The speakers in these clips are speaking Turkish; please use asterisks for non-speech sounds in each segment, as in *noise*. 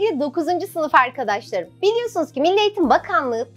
sevgili 9. sınıf arkadaşlarım. Biliyorsunuz ki Milli Eğitim Bakanlığı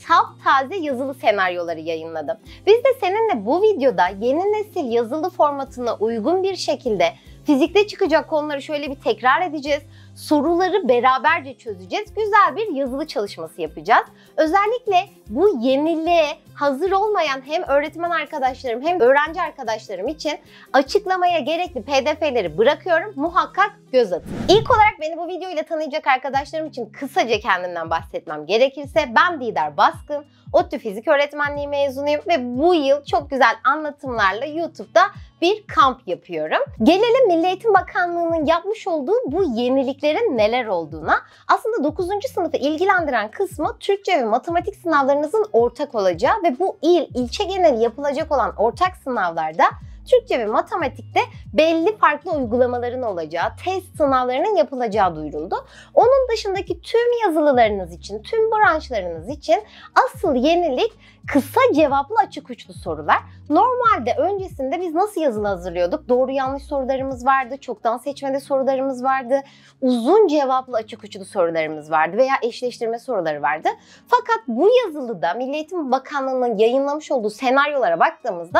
taze yazılı senaryoları yayınladı. Biz de seninle bu videoda yeni nesil yazılı formatına uygun bir şekilde fizikte çıkacak konuları şöyle bir tekrar edeceğiz soruları beraberce çözeceğiz. Güzel bir yazılı çalışması yapacağız. Özellikle bu yeniliğe hazır olmayan hem öğretmen arkadaşlarım hem öğrenci arkadaşlarım için açıklamaya gerekli pdf'leri bırakıyorum. Muhakkak göz atın. İlk olarak beni bu videoyla tanıyacak arkadaşlarım için kısaca kendimden bahsetmem gerekirse ben Didar Baskın. ODTÜ Fizik Öğretmenliği mezunuyum ve bu yıl çok güzel anlatımlarla YouTube'da bir kamp yapıyorum. Gelelim Milli Eğitim Bakanlığı'nın yapmış olduğu bu yeniliklerin neler olduğuna. Aslında 9. sınıfı ilgilendiren kısmı Türkçe ve matematik sınavlarınızın ortak olacağı ve bu il, ilçe geneli yapılacak olan ortak sınavlarda Türkçe ve matematikte belli farklı uygulamaların olacağı, test sınavlarının yapılacağı duyuruldu. Onun dışındaki tüm yazılılarınız için, tüm branşlarınız için asıl yenilik kısa cevaplı açık uçlu sorular. Normalde öncesinde biz nasıl yazılı hazırlıyorduk? Doğru yanlış sorularımız vardı, çoktan seçmede sorularımız vardı, uzun cevaplı açık uçlu sorularımız vardı veya eşleştirme soruları vardı. Fakat bu yazılıda Milli Eğitim Bakanlığı'nın yayınlamış olduğu senaryolara baktığımızda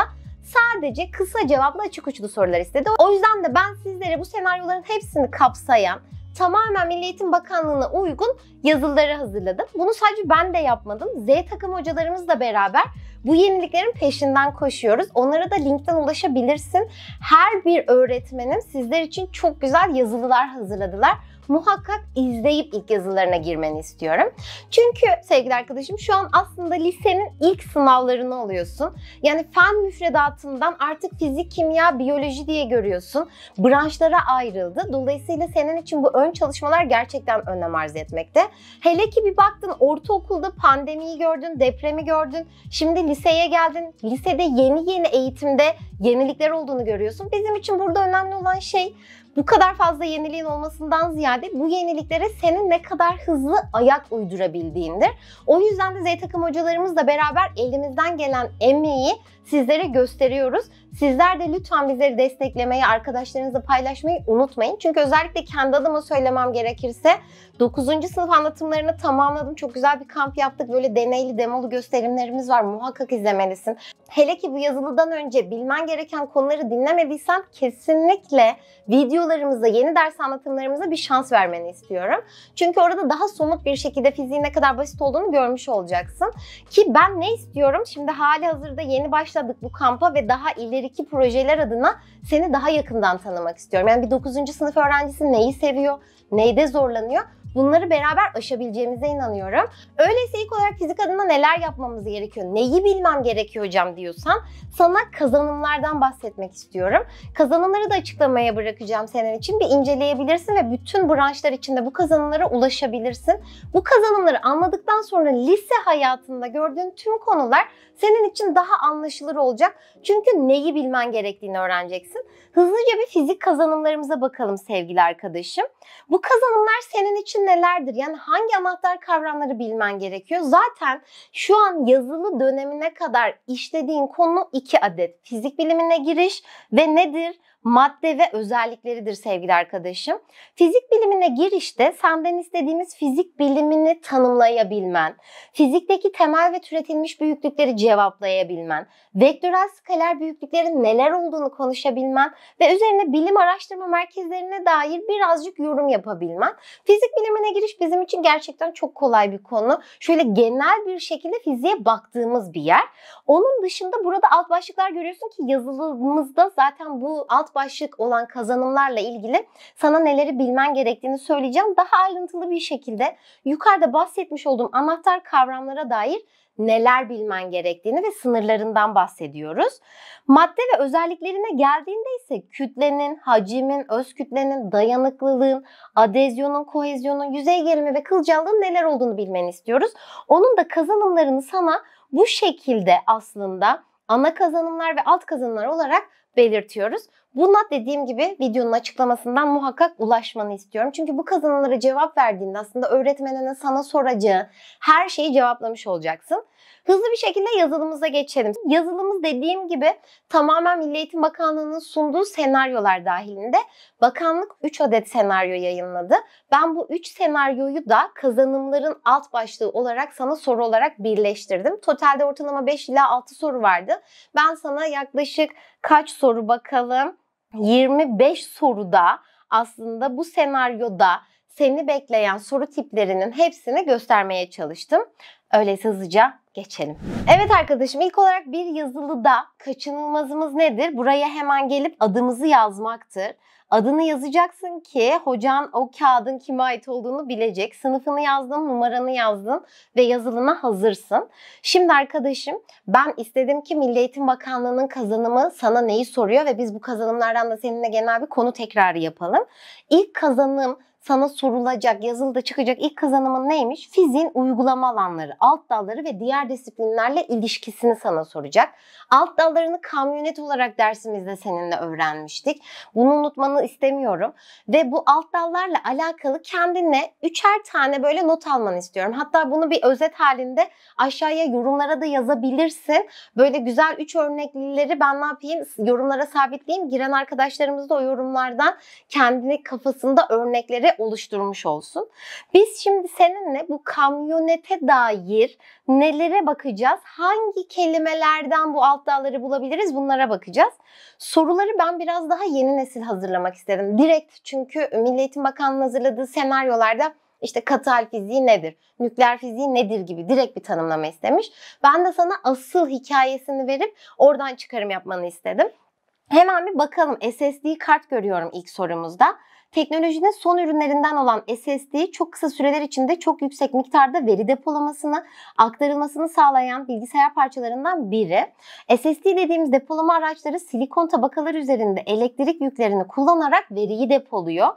sadece kısa cevaplı açık uçlu sorular istedi. O yüzden de ben sizlere bu senaryoların hepsini kapsayan tamamen Milli Eğitim Bakanlığı'na uygun yazıları hazırladım. Bunu sadece ben de yapmadım. Z takım hocalarımızla beraber bu yeniliklerin peşinden koşuyoruz. Onlara da linkten ulaşabilirsin. Her bir öğretmenim sizler için çok güzel yazılılar hazırladılar muhakkak izleyip ilk yazılarına girmeni istiyorum. Çünkü sevgili arkadaşım şu an aslında lisenin ilk sınavlarını alıyorsun. Yani fen müfredatından artık fizik, kimya, biyoloji diye görüyorsun. Branşlara ayrıldı. Dolayısıyla senin için bu ön çalışmalar gerçekten önem arz etmekte. Hele ki bir baktın ortaokulda pandemiyi gördün, depremi gördün. Şimdi liseye geldin. Lisede yeni yeni eğitimde yenilikler olduğunu görüyorsun. Bizim için burada önemli olan şey bu kadar fazla yeniliğin olmasından ziyade bu yeniliklere senin ne kadar hızlı ayak uydurabildiğindir. O yüzden de Z takım hocalarımızla beraber elimizden gelen emeği sizlere gösteriyoruz Sizler de lütfen bizleri desteklemeyi, arkadaşlarınızla paylaşmayı unutmayın. Çünkü özellikle kendi adıma söylemem gerekirse 9. sınıf anlatımlarını tamamladım. Çok güzel bir kamp yaptık. Böyle deneyli, demolu gösterimlerimiz var. Muhakkak izlemelisin. Hele ki bu yazılıdan önce bilmen gereken konuları dinlemediysen kesinlikle videolarımıza, yeni ders anlatımlarımıza bir şans vermeni istiyorum. Çünkü orada daha somut bir şekilde fiziğin ne kadar basit olduğunu görmüş olacaksın. Ki ben ne istiyorum? Şimdi hali hazırda yeni başladık bu kampa ve daha ileri ileriki projeler adına seni daha yakından tanımak istiyorum. Yani bir 9. sınıf öğrencisi neyi seviyor, neyde zorlanıyor? Bunları beraber aşabileceğimize inanıyorum. Öyleyse ilk olarak fizik adına neler yapmamız gerekiyor? Neyi bilmem gerekiyor hocam diyorsan sana kazanımlardan bahsetmek istiyorum. Kazanımları da açıklamaya bırakacağım senin için. Bir inceleyebilirsin ve bütün branşlar içinde bu kazanımlara ulaşabilirsin. Bu kazanımları anladıktan sonra lise hayatında gördüğün tüm konular senin için daha anlaşılır olacak. Çünkü neyi bilmen gerektiğini öğreneceksin. Hızlıca bir fizik kazanımlarımıza bakalım sevgili arkadaşım. Bu kazanımlar senin için nelerdir? Yani hangi anahtar kavramları bilmen gerekiyor? Zaten şu an yazılı dönemine kadar işlediğin konu iki adet. Fizik bilimine giriş ve nedir? madde ve özellikleridir sevgili arkadaşım. Fizik bilimine girişte senden istediğimiz fizik bilimini tanımlayabilmen, fizikteki temel ve türetilmiş büyüklükleri cevaplayabilmen, vektörel skaler büyüklüklerin neler olduğunu konuşabilmen ve üzerine bilim araştırma merkezlerine dair birazcık yorum yapabilmen. Fizik bilimine giriş bizim için gerçekten çok kolay bir konu. Şöyle genel bir şekilde fiziğe baktığımız bir yer. Onun dışında burada alt başlıklar görüyorsun ki yazılımızda zaten bu alt başlık olan kazanımlarla ilgili sana neleri bilmen gerektiğini söyleyeceğim. Daha ayrıntılı bir şekilde yukarıda bahsetmiş olduğum anahtar kavramlara dair neler bilmen gerektiğini ve sınırlarından bahsediyoruz. Madde ve özelliklerine geldiğinde ise kütlenin, hacimin, öz kütlenin, dayanıklılığın, adezyonun, kohezyonun, yüzey gerimi ve kılcallığın neler olduğunu bilmeni istiyoruz. Onun da kazanımlarını sana bu şekilde aslında ana kazanımlar ve alt kazanımlar olarak belirtiyoruz. Buna dediğim gibi videonun açıklamasından muhakkak ulaşmanı istiyorum. Çünkü bu kazanımlara cevap verdiğinde aslında öğretmeninin sana soracağı her şeyi cevaplamış olacaksın. Hızlı bir şekilde yazılımımıza geçelim. Yazılımımız dediğim gibi tamamen Milli Eğitim Bakanlığı'nın sunduğu senaryolar dahilinde bakanlık 3 adet senaryo yayınladı. Ben bu 3 senaryoyu da kazanımların alt başlığı olarak sana soru olarak birleştirdim. Totalde ortalama 5 ila 6 soru vardı. Ben sana yaklaşık kaç soru bakalım? 25 soruda aslında bu senaryoda seni bekleyen soru tiplerinin hepsini göstermeye çalıştım. Öyleyse hızlıca geçelim. Evet arkadaşım ilk olarak bir yazılıda kaçınılmazımız nedir? Buraya hemen gelip adımızı yazmaktır. Adını yazacaksın ki hocan o kağıdın kime ait olduğunu bilecek. Sınıfını yazdın, numaranı yazdın ve yazılına hazırsın. Şimdi arkadaşım ben istedim ki Milli Eğitim Bakanlığı'nın kazanımı sana neyi soruyor ve biz bu kazanımlardan da seninle genel bir konu tekrarı yapalım. İlk kazanım sana sorulacak, yazılı da çıkacak ilk kazanımın neymiş? Fiziğin uygulama alanları, alt dalları ve diğer disiplinlerle ilişkisini sana soracak. Alt dallarını kamyonet olarak dersimizde seninle öğrenmiştik. Bunu unutmanı istemiyorum. Ve bu alt dallarla alakalı kendine üçer tane böyle not almanı istiyorum. Hatta bunu bir özet halinde aşağıya yorumlara da yazabilirsin. Böyle güzel üç örneklileri ben ne yapayım? Yorumlara sabitleyeyim. Giren arkadaşlarımız da o yorumlardan kendini kafasında örnekleri oluşturmuş olsun. Biz şimdi seninle bu kamyonete dair nelere bakacağız? Hangi kelimelerden bu alt dalları bulabiliriz? Bunlara bakacağız. Soruları ben biraz daha yeni nesil hazırlamak istedim. Direkt çünkü Milli Eğitim Bakanlığı'nın hazırladığı senaryolarda işte katı fiziği nedir, nükleer fiziği nedir gibi direkt bir tanımlama istemiş. Ben de sana asıl hikayesini verip oradan çıkarım yapmanı istedim. Hemen bir bakalım. SSD kart görüyorum ilk sorumuzda teknolojide son ürünlerinden olan SSD çok kısa süreler içinde çok yüksek miktarda veri depolamasını, aktarılmasını sağlayan bilgisayar parçalarından biri. SSD dediğimiz depolama araçları silikon tabakalar üzerinde elektrik yüklerini kullanarak veriyi depoluyor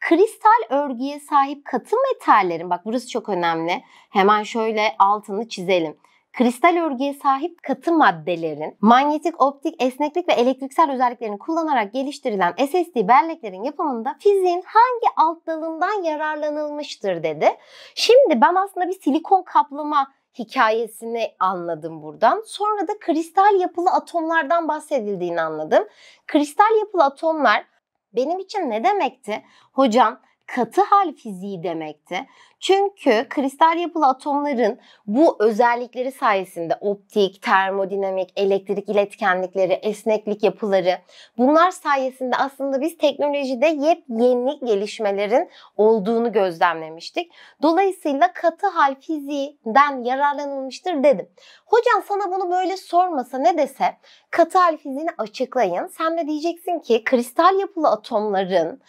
kristal örgüye sahip katı metallerin bak burası çok önemli. Hemen şöyle altını çizelim kristal örgüye sahip katı maddelerin manyetik, optik, esneklik ve elektriksel özelliklerini kullanarak geliştirilen SSD belleklerin yapımında fiziğin hangi alt dalından yararlanılmıştır dedi. Şimdi ben aslında bir silikon kaplama hikayesini anladım buradan. Sonra da kristal yapılı atomlardan bahsedildiğini anladım. Kristal yapılı atomlar benim için ne demekti? Hocam katı hal fiziği demekti. Çünkü kristal yapılı atomların bu özellikleri sayesinde optik, termodinamik, elektrik iletkenlikleri, esneklik yapıları bunlar sayesinde aslında biz teknolojide yepyeni gelişmelerin olduğunu gözlemlemiştik. Dolayısıyla katı hal fiziğinden yararlanılmıştır dedim. Hocam sana bunu böyle sormasa ne dese katı hal fiziğini açıklayın. Sen de diyeceksin ki kristal yapılı atomların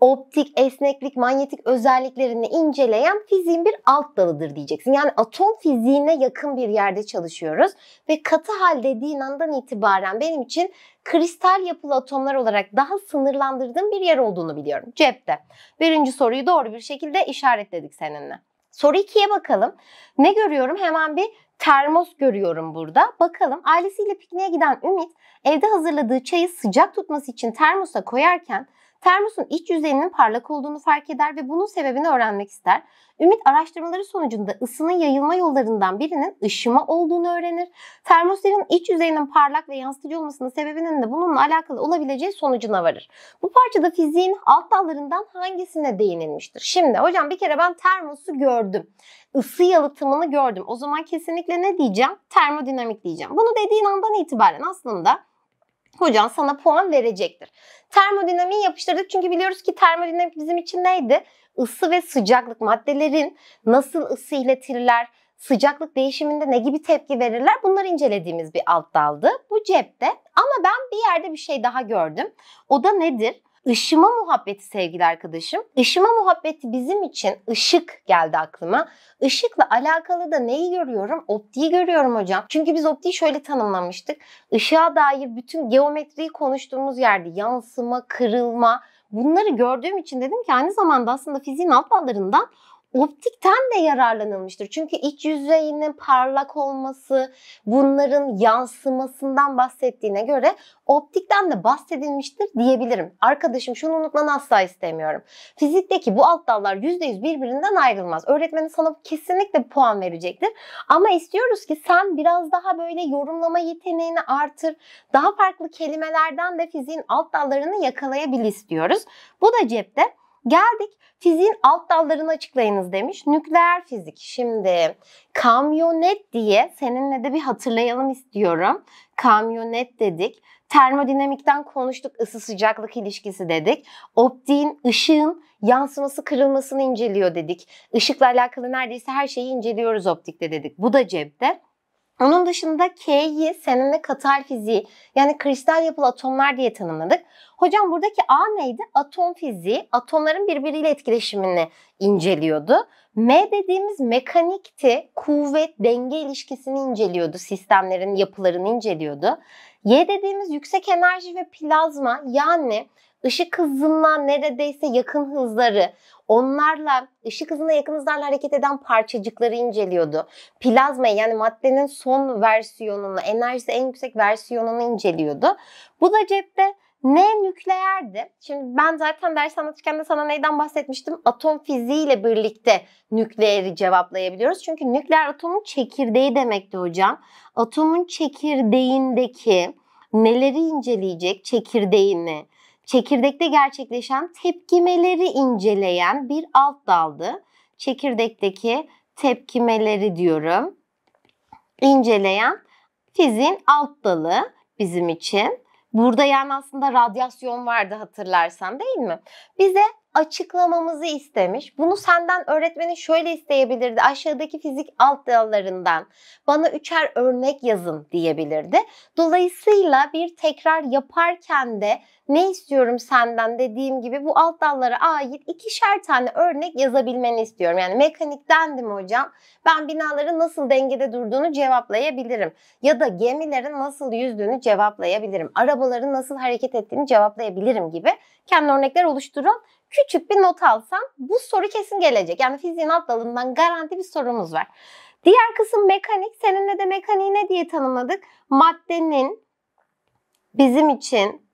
optik, esneklik, manyetik özelliklerini inceleyen fiziğin bir alt dalıdır diyeceksin. Yani atom fiziğine yakın bir yerde çalışıyoruz ve katı hal dediğin andan itibaren benim için kristal yapılı atomlar olarak daha sınırlandırdığım bir yer olduğunu biliyorum. Cepte. Birinci soruyu doğru bir şekilde işaretledik seninle. Soru 2'ye bakalım. Ne görüyorum? Hemen bir termos görüyorum burada. Bakalım ailesiyle pikniğe giden Ümit evde hazırladığı çayı sıcak tutması için termosa koyarken Termosun iç yüzeyinin parlak olduğunu fark eder ve bunun sebebini öğrenmek ister. Ümit araştırmaları sonucunda ısının yayılma yollarından birinin ışıma olduğunu öğrenir. Termosların iç yüzeyinin parlak ve yansıtıcı olmasının sebebinin de bununla alakalı olabileceği sonucuna varır. Bu parçada fiziğin alt dallarından hangisine değinilmiştir? Şimdi hocam bir kere ben termosu gördüm. Isı yalıtımını gördüm. O zaman kesinlikle ne diyeceğim? Termodinamik diyeceğim. Bunu dediğin andan itibaren aslında hocan sana puan verecektir. Termodinamiği yapıştırdık çünkü biliyoruz ki termodinamik bizim için neydi? Isı ve sıcaklık maddelerin nasıl ısı iletirler, sıcaklık değişiminde ne gibi tepki verirler bunları incelediğimiz bir alt daldı. Bu cepte ama ben bir yerde bir şey daha gördüm. O da nedir? Işıma muhabbeti sevgili arkadaşım. Işıma muhabbeti bizim için ışık geldi aklıma. Işıkla alakalı da neyi görüyorum? Optiği görüyorum hocam. Çünkü biz optiği şöyle tanımlamıştık. Işığa dair bütün geometriyi konuştuğumuz yerde yansıma, kırılma, Bunları gördüğüm için dedim ki aynı zamanda aslında fiziğin alt dallarından optikten de yararlanılmıştır. Çünkü iç yüzeyinin parlak olması, bunların yansımasından bahsettiğine göre optikten de bahsedilmiştir diyebilirim. Arkadaşım şunu unutmanı asla istemiyorum. Fizikteki bu alt dallar %100 birbirinden ayrılmaz. Öğretmenin sana kesinlikle puan verecektir. Ama istiyoruz ki sen biraz daha böyle yorumlama yeteneğini artır. Daha farklı kelimelerden de fiziğin alt dallarını yakalayabilir istiyoruz. Bu da cepte. Geldik fiziğin alt dallarını açıklayınız demiş. Nükleer fizik. Şimdi kamyonet diye seninle de bir hatırlayalım istiyorum. Kamyonet dedik. Termodinamikten konuştuk ısı sıcaklık ilişkisi dedik. Optiğin ışığın yansıması kırılmasını inceliyor dedik. Işıkla alakalı neredeyse her şeyi inceliyoruz optikte dedik. Bu da cepte. Onun dışında K'yi seninle katal fiziği yani kristal yapılı atomlar diye tanımladık. Hocam buradaki A neydi? Atom fiziği, atomların birbiriyle etkileşimini inceliyordu. M dediğimiz mekanikti, kuvvet, denge ilişkisini inceliyordu, sistemlerin yapılarını inceliyordu. Y dediğimiz yüksek enerji ve plazma yani ışık hızından neredeyse yakın hızları, onlarla ışık hızına yakın hızlarla hareket eden parçacıkları inceliyordu. Plazma yani maddenin son versiyonunu, enerjisi en yüksek versiyonunu inceliyordu. Bu da cepte ne nükleerdi? Şimdi ben zaten ders anlatırken de sana neyden bahsetmiştim? Atom fiziğiyle birlikte nükleeri cevaplayabiliyoruz. Çünkü nükleer atomun çekirdeği demekti hocam. Atomun çekirdeğindeki neleri inceleyecek çekirdeğini, Çekirdekte gerçekleşen tepkimeleri inceleyen bir alt daldı. Çekirdekteki tepkimeleri diyorum. İnceleyen fizin alt dalı bizim için. Burada yani aslında radyasyon vardı hatırlarsan değil mi? Bize açıklamamızı istemiş. Bunu senden öğretmenin şöyle isteyebilirdi. Aşağıdaki fizik alt dallarından bana üçer örnek yazın diyebilirdi. Dolayısıyla bir tekrar yaparken de ne istiyorum senden dediğim gibi bu alt dallara ait ikişer tane örnek yazabilmeni istiyorum. Yani mekanikten mi hocam? Ben binaların nasıl dengede durduğunu cevaplayabilirim. Ya da gemilerin nasıl yüzdüğünü cevaplayabilirim. Arabaların nasıl hareket ettiğini cevaplayabilirim gibi kendi örnekler oluşturun küçük bir not alsan bu soru kesin gelecek. Yani fiziğin alt dalından garanti bir sorumuz var. Diğer kısım mekanik. Seninle de mekaniği ne diye tanımladık? Maddenin bizim için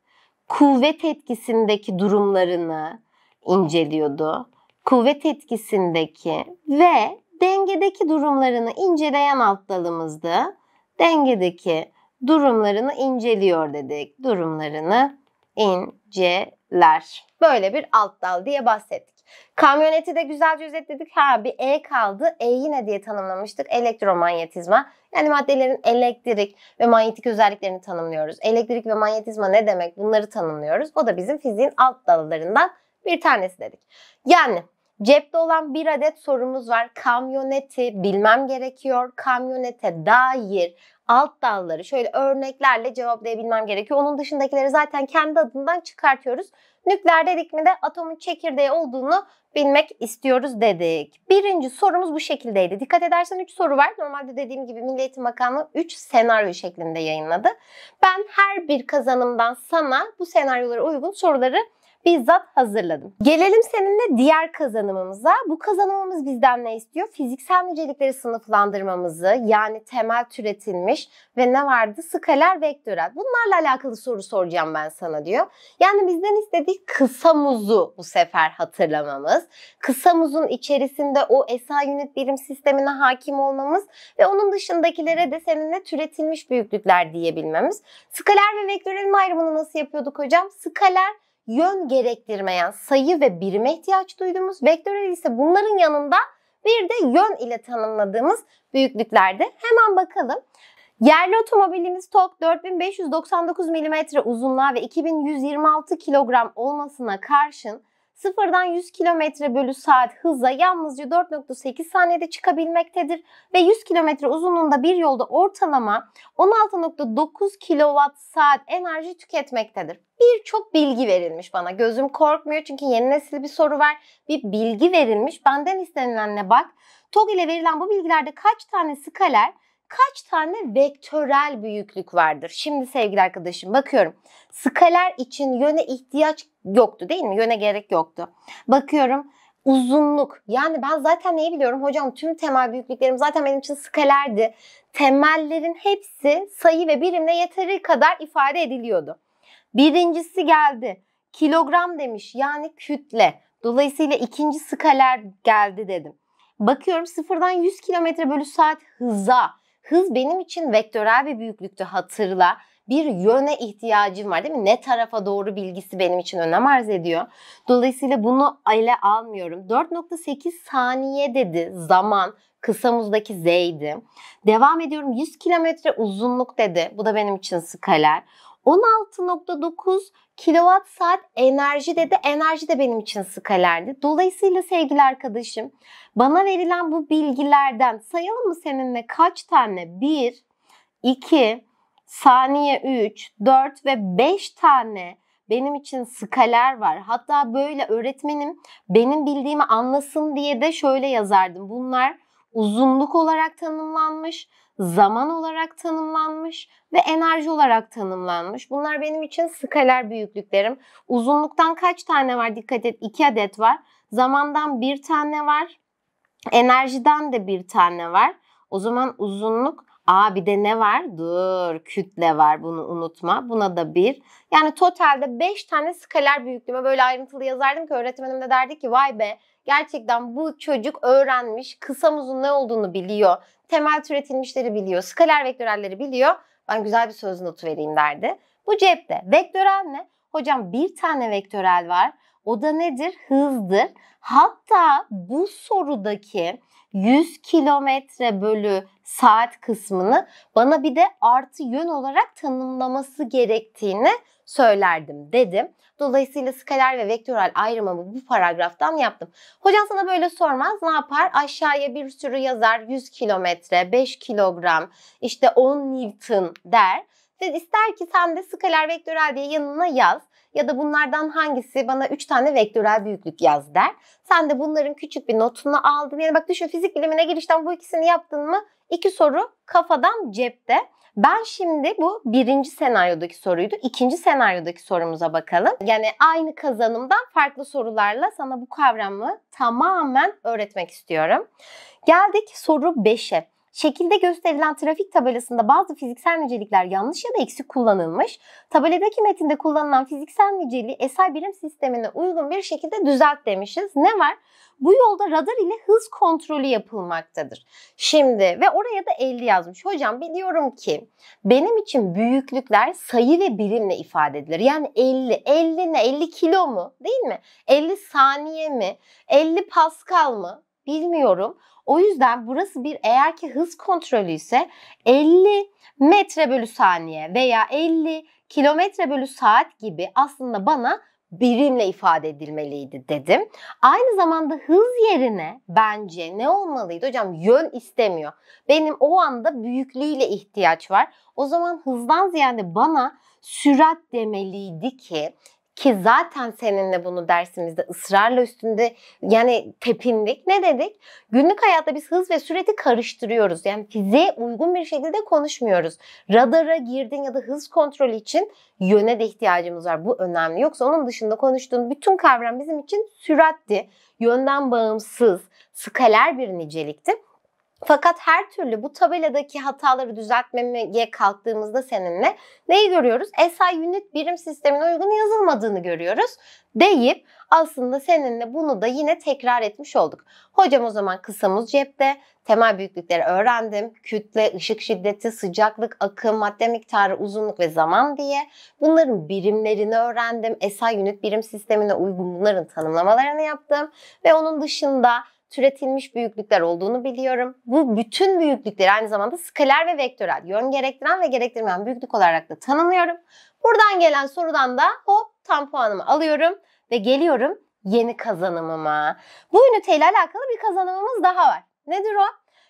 kuvvet etkisindeki durumlarını inceliyordu. Kuvvet etkisindeki ve dengedeki durumlarını inceleyen alt dalımızdı. Dengedeki durumlarını inceliyor dedik. Durumlarını inceler. Böyle bir alt dal diye bahsettik. Kamyoneti de güzelce özetledik. Ha bir E kaldı. E yine diye tanımlamıştık. Elektromanyetizma. Yani maddelerin elektrik ve manyetik özelliklerini tanımlıyoruz. Elektrik ve manyetizma ne demek bunları tanımlıyoruz. O da bizim fiziğin alt dallarından bir tanesi dedik. Yani Cepte olan bir adet sorumuz var. Kamyoneti bilmem gerekiyor. Kamyonete dair alt dalları şöyle örneklerle cevaplayabilmem gerekiyor. Onun dışındakileri zaten kendi adından çıkartıyoruz. Nükleer dedik mi de atomun çekirdeği olduğunu bilmek istiyoruz dedik. Birinci sorumuz bu şekildeydi. Dikkat edersen 3 soru var. Normalde dediğim gibi Milli Eğitim Bakanlığı 3 senaryo şeklinde yayınladı. Ben her bir kazanımdan sana bu senaryolara uygun soruları bizzat hazırladım. Gelelim seninle diğer kazanımımıza. Bu kazanımımız bizden ne istiyor? Fiziksel nicelikleri sınıflandırmamızı yani temel türetilmiş ve ne vardı? Skaler vektörel. Bunlarla alakalı soru soracağım ben sana diyor. Yani bizden istediği kısa muzu bu sefer hatırlamamız. Kısa muzun içerisinde o SI unit birim sistemine hakim olmamız ve onun dışındakilere de seninle türetilmiş büyüklükler diyebilmemiz. Skaler ve vektörelin ayrımını nasıl yapıyorduk hocam? Skaler yön gerektirmeyen sayı ve birime ihtiyaç duyduğumuz, vektörel ise bunların yanında bir de yön ile tanımladığımız büyüklüklerde. Hemen bakalım. Yerli otomobilimiz TOK 4599 mm uzunluğa ve 2126 kilogram olmasına karşın sıfırdan 100 km bölü saat hızla yalnızca 4.8 saniyede çıkabilmektedir ve 100 km uzunluğunda bir yolda ortalama 16.9 saat enerji tüketmektedir birçok bilgi verilmiş bana. Gözüm korkmuyor çünkü yeni nesil bir soru var. Bir bilgi verilmiş. Benden istenilenle bak. TOG ile verilen bu bilgilerde kaç tane skaler, kaç tane vektörel büyüklük vardır? Şimdi sevgili arkadaşım bakıyorum. Skaler için yöne ihtiyaç yoktu değil mi? Yöne gerek yoktu. Bakıyorum uzunluk. Yani ben zaten neyi biliyorum? Hocam tüm temel büyüklüklerim zaten benim için skalerdi. Temellerin hepsi sayı ve birimle yeteri kadar ifade ediliyordu. Birincisi geldi. Kilogram demiş yani kütle. Dolayısıyla ikinci skaler geldi dedim. Bakıyorum sıfırdan 100 kilometre bölü saat hıza. Hız benim için vektörel bir büyüklükte hatırla. Bir yöne ihtiyacım var değil mi? Ne tarafa doğru bilgisi benim için önem arz ediyor. Dolayısıyla bunu ele almıyorum. 4.8 saniye dedi zaman Kısamızdaki Z'ydi. Devam ediyorum 100 kilometre uzunluk dedi. Bu da benim için skaler. 16.9 kilowatt saat enerji dedi. Enerji de benim için skalerdi. Dolayısıyla sevgili arkadaşım bana verilen bu bilgilerden sayalım mı seninle kaç tane? 1, 2, saniye 3, 4 ve 5 tane benim için skaler var. Hatta böyle öğretmenim benim bildiğimi anlasın diye de şöyle yazardım. Bunlar uzunluk olarak tanımlanmış, zaman olarak tanımlanmış ve enerji olarak tanımlanmış. Bunlar benim için skaler büyüklüklerim. Uzunluktan kaç tane var? Dikkat et 2 adet var. Zamandan bir tane var. Enerjiden de bir tane var. O zaman uzunluk Aa bir de ne var? Dur kütle var bunu unutma. Buna da bir. Yani totalde 5 tane skaler büyüklüğüme böyle ayrıntılı yazardım ki öğretmenim de derdi ki vay be gerçekten bu çocuk öğrenmiş kısa uzun ne olduğunu biliyor temel türetilmişleri biliyor, skaler vektörelleri biliyor. Ben güzel bir sözün notu vereyim derdi. Bu cepte. Vektörel ne? Hocam bir tane vektörel var. O da nedir? Hızdır. Hatta bu sorudaki 100 kilometre bölü saat kısmını bana bir de artı yön olarak tanımlaması gerektiğini söylerdim dedim. Dolayısıyla skaler ve vektörel ayrımımı bu paragraftan yaptım. Hocam sana böyle sormaz ne yapar? Aşağıya bir sürü yazar 100 kilometre, 5 kilogram, işte 10 newton der ister ki sen de skaler vektörel diye yanına yaz ya da bunlardan hangisi bana 3 tane vektörel büyüklük yaz der. Sen de bunların küçük bir notunu aldın. Yani bak düşün fizik bilimine girişten bu ikisini yaptın mı? İki soru kafadan cepte. Ben şimdi bu birinci senaryodaki soruydu. İkinci senaryodaki sorumuza bakalım. Yani aynı kazanımdan farklı sorularla sana bu kavramı tamamen öğretmek istiyorum. Geldik soru 5'e. Şekilde gösterilen trafik tabelasında bazı fiziksel nicelikler yanlış ya da eksik kullanılmış. Tabeladaki metinde kullanılan fiziksel niceliği SI birim sistemine uygun bir şekilde düzelt demişiz. Ne var? Bu yolda radar ile hız kontrolü yapılmaktadır. Şimdi ve oraya da 50 yazmış. Hocam biliyorum ki benim için büyüklükler sayı ve birimle ifade edilir. Yani 50, 50 ne? 50 kilo mu? Değil mi? 50 saniye mi? 50 paskal mı? bilmiyorum. O yüzden burası bir eğer ki hız kontrolü ise 50 metre bölü saniye veya 50 kilometre bölü saat gibi aslında bana birimle ifade edilmeliydi dedim. Aynı zamanda hız yerine bence ne olmalıydı? Hocam yön istemiyor. Benim o anda büyüklüğüyle ihtiyaç var. O zaman hızdan ziyade bana sürat demeliydi ki ki zaten seninle bunu dersimizde ısrarla üstünde yani tepindik. Ne dedik? Günlük hayatta biz hız ve süreti karıştırıyoruz. Yani fiziğe uygun bir şekilde konuşmuyoruz. Radara girdin ya da hız kontrolü için yöne de ihtiyacımız var. Bu önemli. Yoksa onun dışında konuştuğun bütün kavram bizim için süratti. Yönden bağımsız, skaler bir nicelikti. Fakat her türlü bu tabeladaki hataları düzeltmeye kalktığımızda seninle neyi görüyoruz? SI unit birim sistemine uygun yazılmadığını görüyoruz deyip aslında seninle bunu da yine tekrar etmiş olduk. Hocam o zaman kısamız cepte. Temel büyüklükleri öğrendim. Kütle, ışık şiddeti, sıcaklık, akım, madde miktarı, uzunluk ve zaman diye. Bunların birimlerini öğrendim. SI unit birim sistemine uygun bunların tanımlamalarını yaptım. Ve onun dışında türetilmiş büyüklükler olduğunu biliyorum. Bu bütün büyüklükleri aynı zamanda skaler ve vektörel yön gerektiren ve gerektirmeyen büyüklük olarak da tanımlıyorum. Buradan gelen sorudan da hop tam puanımı alıyorum ve geliyorum yeni kazanımıma. Bu üniteyle alakalı bir kazanımımız daha var. Nedir o?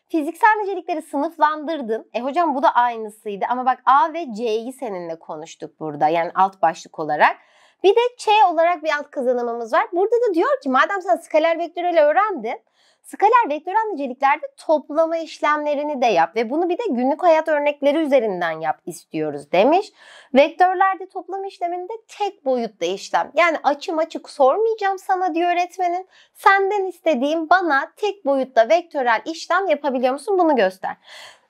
Fiziksel nicelikleri sınıflandırdım. E hocam bu da aynısıydı ama bak A ve C'yi seninle konuştuk burada. Yani alt başlık olarak. Bir de Ç olarak bir alt kazanımımız var. Burada da diyor ki madem sen skaler vektörüyle öğrendin. Skaler vektörel niceliklerde toplama işlemlerini de yap ve bunu bir de günlük hayat örnekleri üzerinden yap istiyoruz demiş. Vektörlerde toplama işleminde tek boyutlu işlem. Yani açım açık sormayacağım sana diyor öğretmenin. Senden istediğim bana tek boyutta vektörel işlem yapabiliyor musun bunu göster.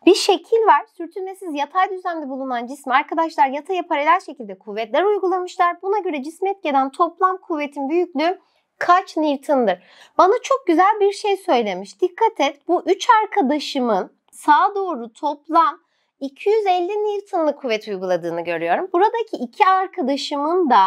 Bir şekil var. Sürtünmesiz yatay düzlemde bulunan cismi arkadaşlar yatay paralel şekilde kuvvetler uygulamışlar. Buna göre cisme etkeden toplam kuvvetin büyüklüğü kaç Newton'dır? Bana çok güzel bir şey söylemiş. Dikkat et bu üç arkadaşımın sağa doğru toplam 250 Newton'lık kuvvet uyguladığını görüyorum. Buradaki iki arkadaşımın da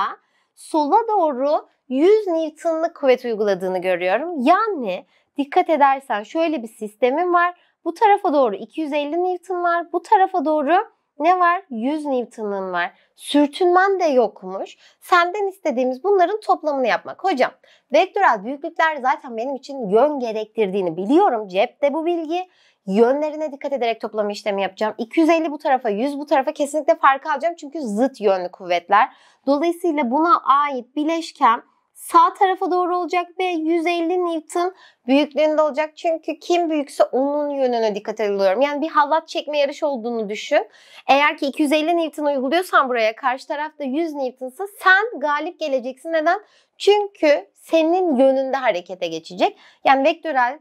sola doğru 100 Newton'lık kuvvet uyguladığını görüyorum. Yani dikkat edersen şöyle bir sistemim var. Bu tarafa doğru 250 Newton var. Bu tarafa doğru ne var? 100 Newton'ın var. Sürtünmen de yokmuş. Senden istediğimiz bunların toplamını yapmak. Hocam vektörel büyüklükler zaten benim için yön gerektirdiğini biliyorum. Cepte bu bilgi. Yönlerine dikkat ederek toplama işlemi yapacağım. 250 bu tarafa 100 bu tarafa kesinlikle fark alacağım. Çünkü zıt yönlü kuvvetler. Dolayısıyla buna ait bileşken sağ tarafa doğru olacak ve 150 Newton büyüklüğünde olacak. Çünkü kim büyükse onun yönüne dikkat alıyorum. Yani bir halat çekme yarışı olduğunu düşün. Eğer ki 250 Newton uyguluyorsan buraya karşı tarafta 100 Newton'sa sen galip geleceksin. Neden? Çünkü senin yönünde harekete geçecek. Yani vektörel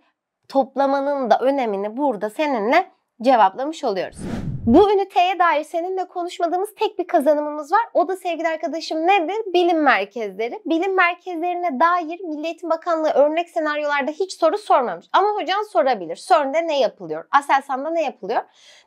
toplamanın da önemini burada seninle cevaplamış oluyoruz. Bu üniteye dair seninle konuşmadığımız tek bir kazanımımız var. O da sevgili arkadaşım nedir? Bilim merkezleri. Bilim merkezlerine dair Milli Eğitim Bakanlığı örnek senaryolarda hiç soru sormamış. Ama hocam sorabilir. CERN'de ne yapılıyor? Aselsan'da ne yapılıyor?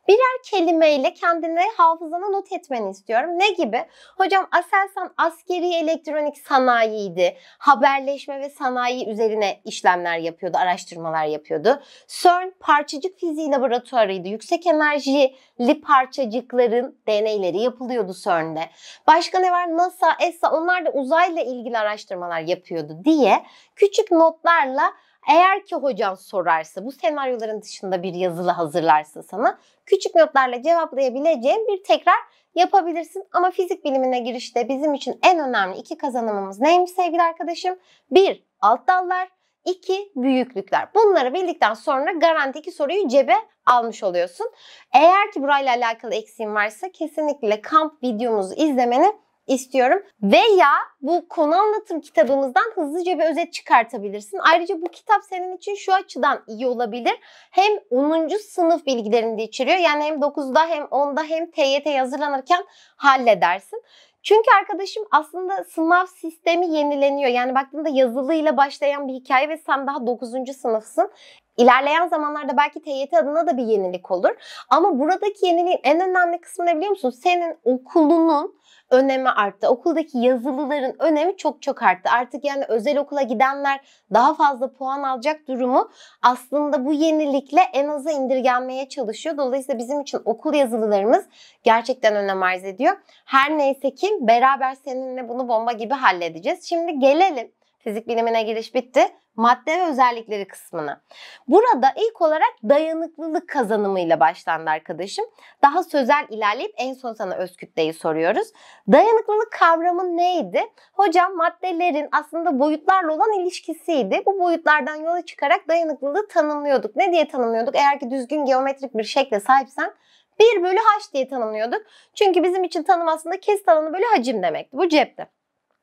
Birer kelimeyle kendine hafızana not etmeni istiyorum. Ne gibi? Hocam Aselsan askeri elektronik sanayiydi. Haberleşme ve sanayi üzerine işlemler yapıyordu, araştırmalar yapıyordu. CERN parçacık fiziği laboratuvarıydı. Yüksek enerji renkli parçacıkların deneyleri yapılıyordu CERN'de. Başka ne var? NASA, ESA onlar da uzayla ilgili araştırmalar yapıyordu diye küçük notlarla eğer ki hocam sorarsa, bu senaryoların dışında bir yazılı hazırlarsa sana küçük notlarla cevaplayabileceğin bir tekrar yapabilirsin. Ama fizik bilimine girişte bizim için en önemli iki kazanımımız neymiş sevgili arkadaşım? Bir, alt dallar iki büyüklükler. Bunları bildikten sonra garanti ki soruyu cebe almış oluyorsun. Eğer ki burayla alakalı eksiğin varsa kesinlikle kamp videomuzu izlemeni istiyorum. Veya bu konu anlatım kitabımızdan hızlıca bir özet çıkartabilirsin. Ayrıca bu kitap senin için şu açıdan iyi olabilir. Hem 10. sınıf bilgilerini de içeriyor. Yani hem 9'da hem 10'da hem TYT hazırlanırken halledersin. Çünkü arkadaşım aslında sınav sistemi yenileniyor. Yani baktığında yazılıyla başlayan bir hikaye ve sen daha 9. sınıfsın. İlerleyen zamanlarda belki TYT adına da bir yenilik olur. Ama buradaki yeniliğin en önemli kısmı ne biliyor musun? Senin okulunun önemi arttı. Okuldaki yazılıların önemi çok çok arttı. Artık yani özel okula gidenler daha fazla puan alacak durumu aslında bu yenilikle en aza indirgenmeye çalışıyor. Dolayısıyla bizim için okul yazılılarımız gerçekten önem arz ediyor. Her neyse ki beraber seninle bunu bomba gibi halledeceğiz. Şimdi gelelim fizik bilimine giriş bitti. Madde ve özellikleri kısmına. Burada ilk olarak dayanıklılık kazanımıyla başlandı arkadaşım. Daha sözel ilerleyip en son sana öz kütleyi soruyoruz. Dayanıklılık kavramı neydi? Hocam maddelerin aslında boyutlarla olan ilişkisiydi. Bu boyutlardan yola çıkarak dayanıklılığı tanımlıyorduk. Ne diye tanımlıyorduk? Eğer ki düzgün geometrik bir şekle sahipsen 1 bölü h diye tanımlıyorduk. Çünkü bizim için tanım aslında kesit alanı bölü hacim demekti. Bu cepte.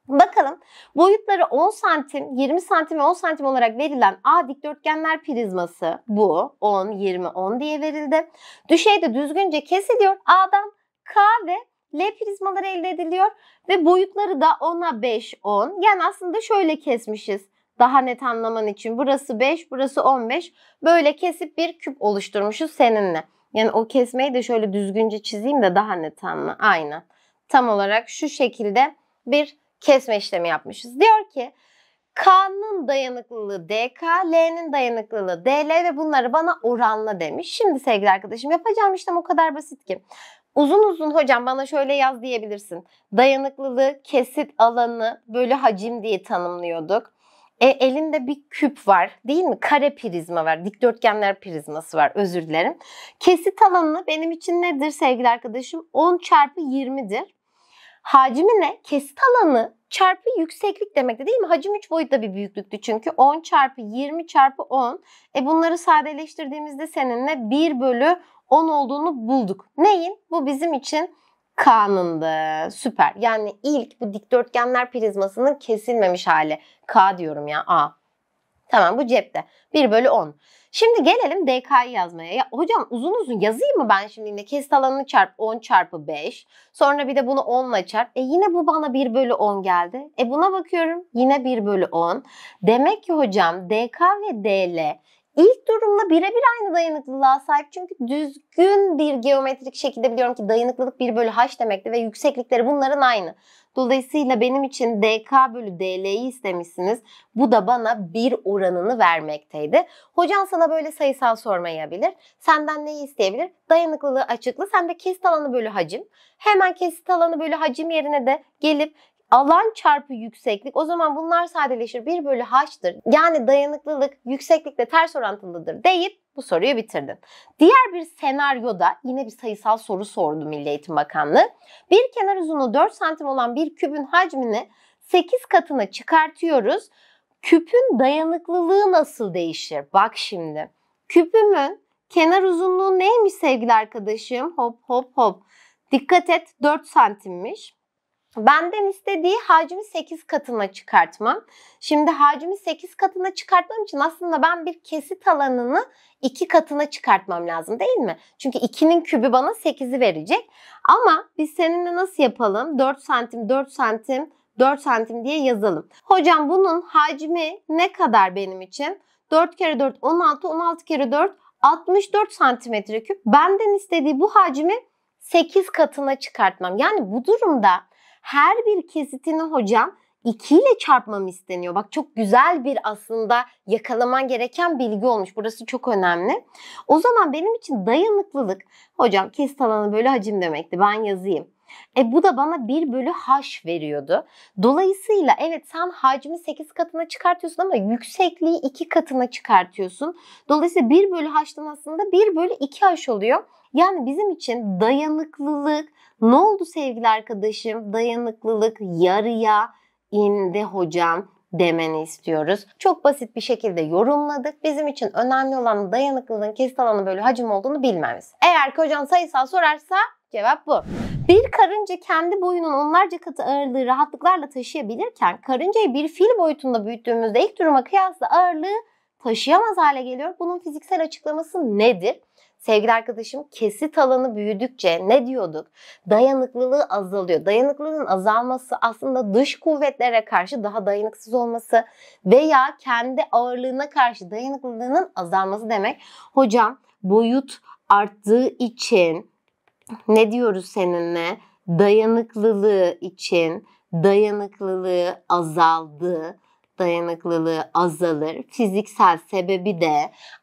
Bakalım boyutları 10 santim, 20 santim ve 10 santim olarak verilen A dikdörtgenler prizması bu. 10, 20, 10 diye verildi. Düşeyde düzgünce kesiliyor. A'dan K ve L prizmaları elde ediliyor. Ve boyutları da 10'a 5, 10. Yani aslında şöyle kesmişiz. Daha net anlaman için burası 5, burası 15. Böyle kesip bir küp oluşturmuşuz seninle. Yani o kesmeyi de şöyle düzgünce çizeyim de daha net anla. Aynen. Tam olarak şu şekilde bir kesme işlemi yapmışız. Diyor ki K'nın dayanıklılığı DK, L'nin dayanıklılığı DL ve bunları bana oranla demiş. Şimdi sevgili arkadaşım yapacağım işlem o kadar basit ki. Uzun uzun hocam bana şöyle yaz diyebilirsin. Dayanıklılığı kesit alanı böyle hacim diye tanımlıyorduk. E, elinde bir küp var değil mi? Kare prizma var. Dikdörtgenler prizması var. Özür dilerim. Kesit alanı benim için nedir sevgili arkadaşım? 10 çarpı 20'dir. Hacmi ne? Kesit alanı çarpı yükseklik demekti değil mi? Hacim 3 boyutta bir büyüklüktü çünkü 10 çarpı 20 çarpı 10. E bunları sadeleştirdiğimizde seninle 1 bölü 10 olduğunu bulduk. Neyin? Bu bizim için K'nındı. Süper. Yani ilk bu dikdörtgenler prizmasının kesilmemiş hali. K diyorum ya A. Tamam bu cepte. 1 bölü 10. Şimdi gelelim DK'yı yazmaya. Ya hocam uzun uzun yazayım mı ben şimdi yine? Kesit alanını çarp 10 çarpı 5. Sonra bir de bunu 10 ile çarp. E yine bu bana 1 bölü 10 geldi. E buna bakıyorum yine 1 bölü 10. Demek ki hocam DK ve DL İlk durumla birebir aynı dayanıklılığa sahip çünkü düzgün bir geometrik şekilde biliyorum ki dayanıklılık 1 bölü h demekti ve yükseklikleri bunların aynı. Dolayısıyla benim için dk bölü dl'yi istemişsiniz. Bu da bana bir oranını vermekteydi. Hocan sana böyle sayısal sormayabilir. Senden neyi isteyebilir? Dayanıklılığı açıklı. Sen de kesit alanı bölü hacim. Hemen kesit alanı bölü hacim yerine de gelip alan çarpı yükseklik o zaman bunlar sadeleşir 1 bölü h'tır. Yani dayanıklılık yükseklikle ters orantılıdır deyip bu soruyu bitirdim. Diğer bir senaryoda yine bir sayısal soru sordu Milli Eğitim Bakanlığı. Bir kenar uzunluğu 4 santim olan bir kübün hacmini 8 katına çıkartıyoruz. Küpün dayanıklılığı nasıl değişir? Bak şimdi. Küpümün kenar uzunluğu neymiş sevgili arkadaşım? Hop hop hop. Dikkat et 4 santimmiş. Benden istediği hacmi 8 katına çıkartmam. Şimdi hacmi 8 katına çıkartmam için aslında ben bir kesit alanını 2 katına çıkartmam lazım değil mi? Çünkü 2'nin kübü bana 8'i verecek. Ama biz seninle nasıl yapalım? 4 santim, 4 santim, 4 santim diye yazalım. Hocam bunun hacmi ne kadar benim için? 4 kere 4 16, 16 kere 4 64 santimetre küp. Benden istediği bu hacmi 8 katına çıkartmam. Yani bu durumda her bir kesitini hocam 2 ile çarpmam isteniyor. Bak çok güzel bir aslında yakalaman gereken bilgi olmuş. Burası çok önemli. O zaman benim için dayanıklılık hocam kesit alanı bölü hacim demekti. Ben yazayım. E bu da bana 1 bölü h veriyordu. Dolayısıyla evet sen hacmi 8 katına çıkartıyorsun ama yüksekliği 2 katına çıkartıyorsun. Dolayısıyla 1 bölü h'dan aslında 1 bölü 2 h oluyor. Yani bizim için dayanıklılık, ne oldu sevgili arkadaşım? Dayanıklılık yarıya indi hocam demeni istiyoruz. Çok basit bir şekilde yorumladık. Bizim için önemli olan dayanıklılığın kesit alanı bölü hacim olduğunu bilmemiz. Eğer ki hocam sayısal sorarsa cevap bu. Bir karınca kendi boyunun onlarca katı ağırlığı rahatlıklarla taşıyabilirken karıncayı bir fil boyutunda büyüttüğümüzde ilk duruma kıyasla ağırlığı taşıyamaz hale geliyor. Bunun fiziksel açıklaması nedir? sevgili arkadaşım kesit alanı büyüdükçe ne diyorduk? Dayanıklılığı azalıyor. Dayanıklılığın azalması aslında dış kuvvetlere karşı daha dayanıksız olması veya kendi ağırlığına karşı dayanıklılığının azalması demek. Hocam boyut arttığı için ne diyoruz seninle? Dayanıklılığı için dayanıklılığı azaldı dayanıklılığı azalır. Fiziksel sebebi de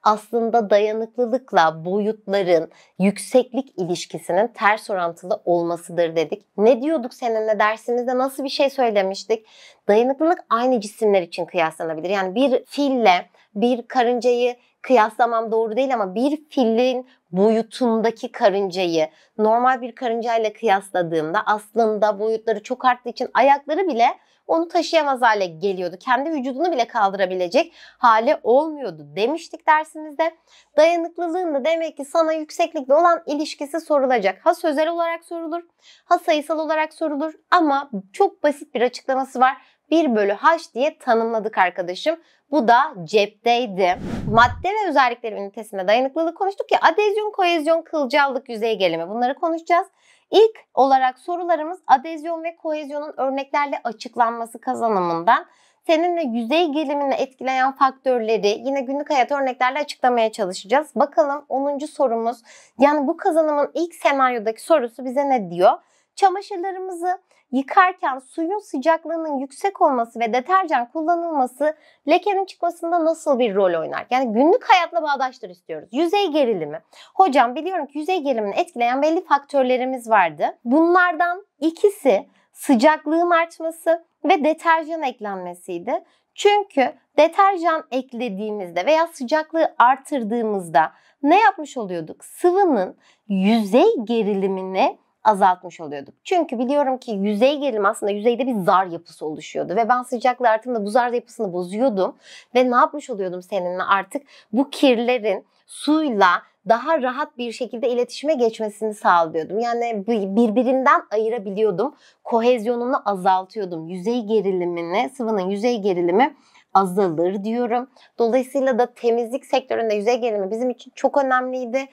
aslında dayanıklılıkla boyutların yükseklik ilişkisinin ters orantılı olmasıdır dedik. Ne diyorduk seninle dersimizde nasıl bir şey söylemiştik? Dayanıklılık aynı cisimler için kıyaslanabilir. Yani bir fille bir karıncayı kıyaslamam doğru değil ama bir filin boyutundaki karıncayı normal bir karıncayla kıyasladığımda aslında boyutları çok arttığı için ayakları bile onu taşıyamaz hale geliyordu. Kendi vücudunu bile kaldırabilecek hale olmuyordu demiştik dersimizde. Dayanıklılığın da demek ki sana yükseklikle olan ilişkisi sorulacak. Ha sözel olarak sorulur, ha sayısal olarak sorulur ama çok basit bir açıklaması var. 1 bölü h diye tanımladık arkadaşım. Bu da cepteydi. Madde ve özellikleri ünitesinde dayanıklılık konuştuk ya. Adezyon, koezyon, kılcallık, yüzey gerilimi bunları konuşacağız. İlk olarak sorularımız adezyon ve koezyonun örneklerle açıklanması kazanımından seninle yüzey gelimini etkileyen faktörleri yine günlük hayat örneklerle açıklamaya çalışacağız. Bakalım 10. sorumuz yani bu kazanımın ilk senaryodaki sorusu bize ne diyor? Çamaşırlarımızı yıkarken suyun sıcaklığının yüksek olması ve deterjan kullanılması lekenin çıkmasında nasıl bir rol oynar? Yani günlük hayatla bağdaştır istiyoruz. Yüzey gerilimi. Hocam biliyorum ki yüzey gerilimini etkileyen belli faktörlerimiz vardı. Bunlardan ikisi sıcaklığın artması ve deterjan eklenmesiydi. Çünkü deterjan eklediğimizde veya sıcaklığı artırdığımızda ne yapmış oluyorduk? Sıvının yüzey gerilimini azaltmış oluyorduk. Çünkü biliyorum ki yüzey gerilimi aslında yüzeyde bir zar yapısı oluşuyordu ve ben sıcakla artımda bu zar yapısını bozuyordum ve ne yapmış oluyordum seninle artık bu kirlerin suyla daha rahat bir şekilde iletişime geçmesini sağlıyordum. Yani birbirinden ayırabiliyordum. Kohezyonunu azaltıyordum. Yüzey gerilimini, sıvının yüzey gerilimi azalır diyorum. Dolayısıyla da temizlik sektöründe yüze gelimi bizim için çok önemliydi.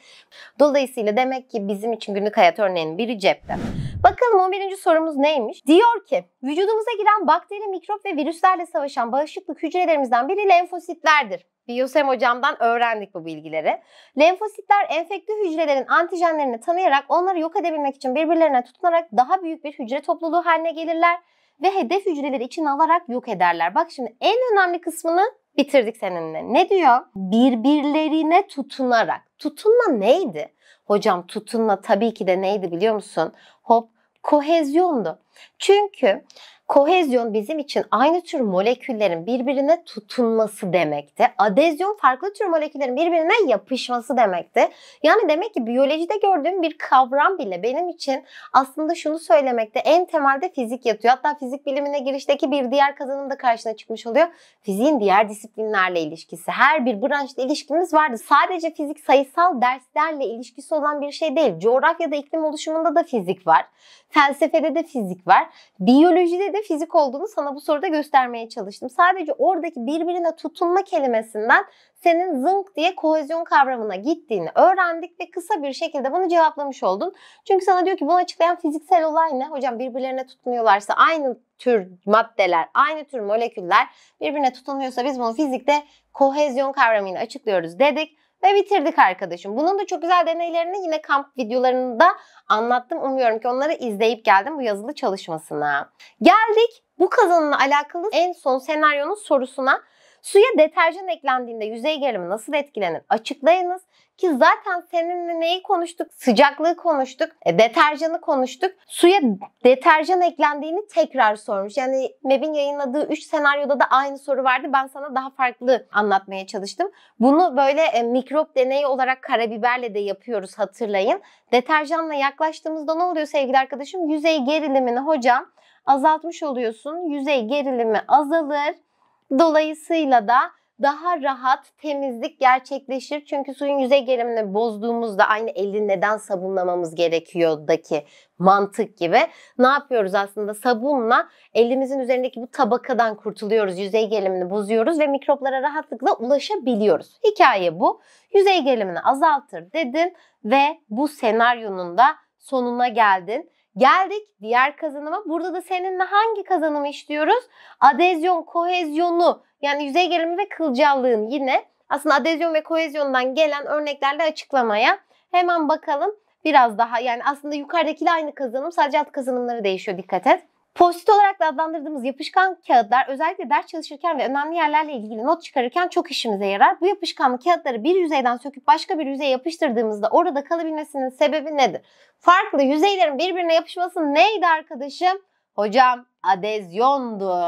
Dolayısıyla demek ki bizim için günlük hayat örneğinin biri cepte. Bakalım 11. sorumuz neymiş? Diyor ki vücudumuza giren bakteri, mikrop ve virüslerle savaşan bağışıklık hücrelerimizden biri lenfositlerdir. Biyosem hocamdan öğrendik bu bilgileri. Lenfositler enfekte hücrelerin antijenlerini tanıyarak onları yok edebilmek için birbirlerine tutunarak daha büyük bir hücre topluluğu haline gelirler ve hedef hücreleri için alarak yok ederler. Bak şimdi en önemli kısmını bitirdik seninle. Ne diyor? Birbirlerine tutunarak. Tutunma neydi? Hocam tutunma tabii ki de neydi biliyor musun? Hop kohezyondu. Çünkü Kohezyon bizim için aynı tür moleküllerin birbirine tutunması demekti. Adezyon farklı tür moleküllerin birbirine yapışması demekti. Yani demek ki biyolojide gördüğüm bir kavram bile benim için aslında şunu söylemekte en temelde fizik yatıyor. Hatta fizik bilimine girişteki bir diğer kazanım da karşına çıkmış oluyor. Fiziğin diğer disiplinlerle ilişkisi. Her bir branşla ilişkimiz vardı. Sadece fizik sayısal derslerle ilişkisi olan bir şey değil. Coğrafyada iklim oluşumunda da fizik var. Felsefede de fizik var. Biyolojide de fizik olduğunu sana bu soruda göstermeye çalıştım. Sadece oradaki birbirine tutunma kelimesinden senin zınk diye kohezyon kavramına gittiğini öğrendik ve kısa bir şekilde bunu cevaplamış oldun. Çünkü sana diyor ki bunu açıklayan fiziksel olay ne? Hocam birbirlerine tutunuyorlarsa aynı tür maddeler, aynı tür moleküller birbirine tutunuyorsa biz bunu fizikte kohezyon kavramını açıklıyoruz dedik ve bitirdik arkadaşım. Bunun da çok güzel deneylerini yine kamp videolarında anlattım. Umuyorum ki onları izleyip geldim bu yazılı çalışmasına. Geldik bu kazanımla alakalı en son senaryonun sorusuna. Suya deterjan eklendiğinde yüzey gerilimi nasıl etkilenir? Açıklayınız. Ki zaten seninle neyi konuştuk? Sıcaklığı konuştuk, e, deterjanı konuştuk. Suya deterjan eklendiğini tekrar sormuş. Yani Mevin yayınladığı 3 senaryoda da aynı soru vardı. Ben sana daha farklı anlatmaya çalıştım. Bunu böyle e, mikrop deneyi olarak karabiberle de yapıyoruz hatırlayın. Deterjanla yaklaştığımızda ne oluyor sevgili arkadaşım? Yüzey gerilimini hocam azaltmış oluyorsun. Yüzey gerilimi azalır. Dolayısıyla da daha rahat temizlik gerçekleşir. Çünkü suyun yüzey gelimini bozduğumuzda aynı eli neden sabunlamamız gerekiyordaki mantık gibi ne yapıyoruz aslında sabunla elimizin üzerindeki bu tabakadan kurtuluyoruz. Yüzey gelimini bozuyoruz ve mikroplara rahatlıkla ulaşabiliyoruz. Hikaye bu. Yüzey gelimini azaltır dedin ve bu senaryonun da sonuna geldin. Geldik diğer kazanıma. Burada da seninle hangi kazanımı işliyoruz? Adezyon, kohezyonu yani yüzey gerilimi ve kılcallığın yine aslında adezyon ve kohezyondan gelen örneklerle açıklamaya. Hemen bakalım biraz daha yani aslında yukarıdakiyle aynı kazanım sadece alt kazanımları değişiyor dikkat et. Post olarak da adlandırdığımız yapışkan kağıtlar özellikle ders çalışırken ve önemli yerlerle ilgili not çıkarırken çok işimize yarar. Bu yapışkanlı kağıtları bir yüzeyden söküp başka bir yüzeye yapıştırdığımızda orada kalabilmesinin sebebi nedir? Farklı yüzeylerin birbirine yapışması neydi arkadaşım? Hocam adezyondu.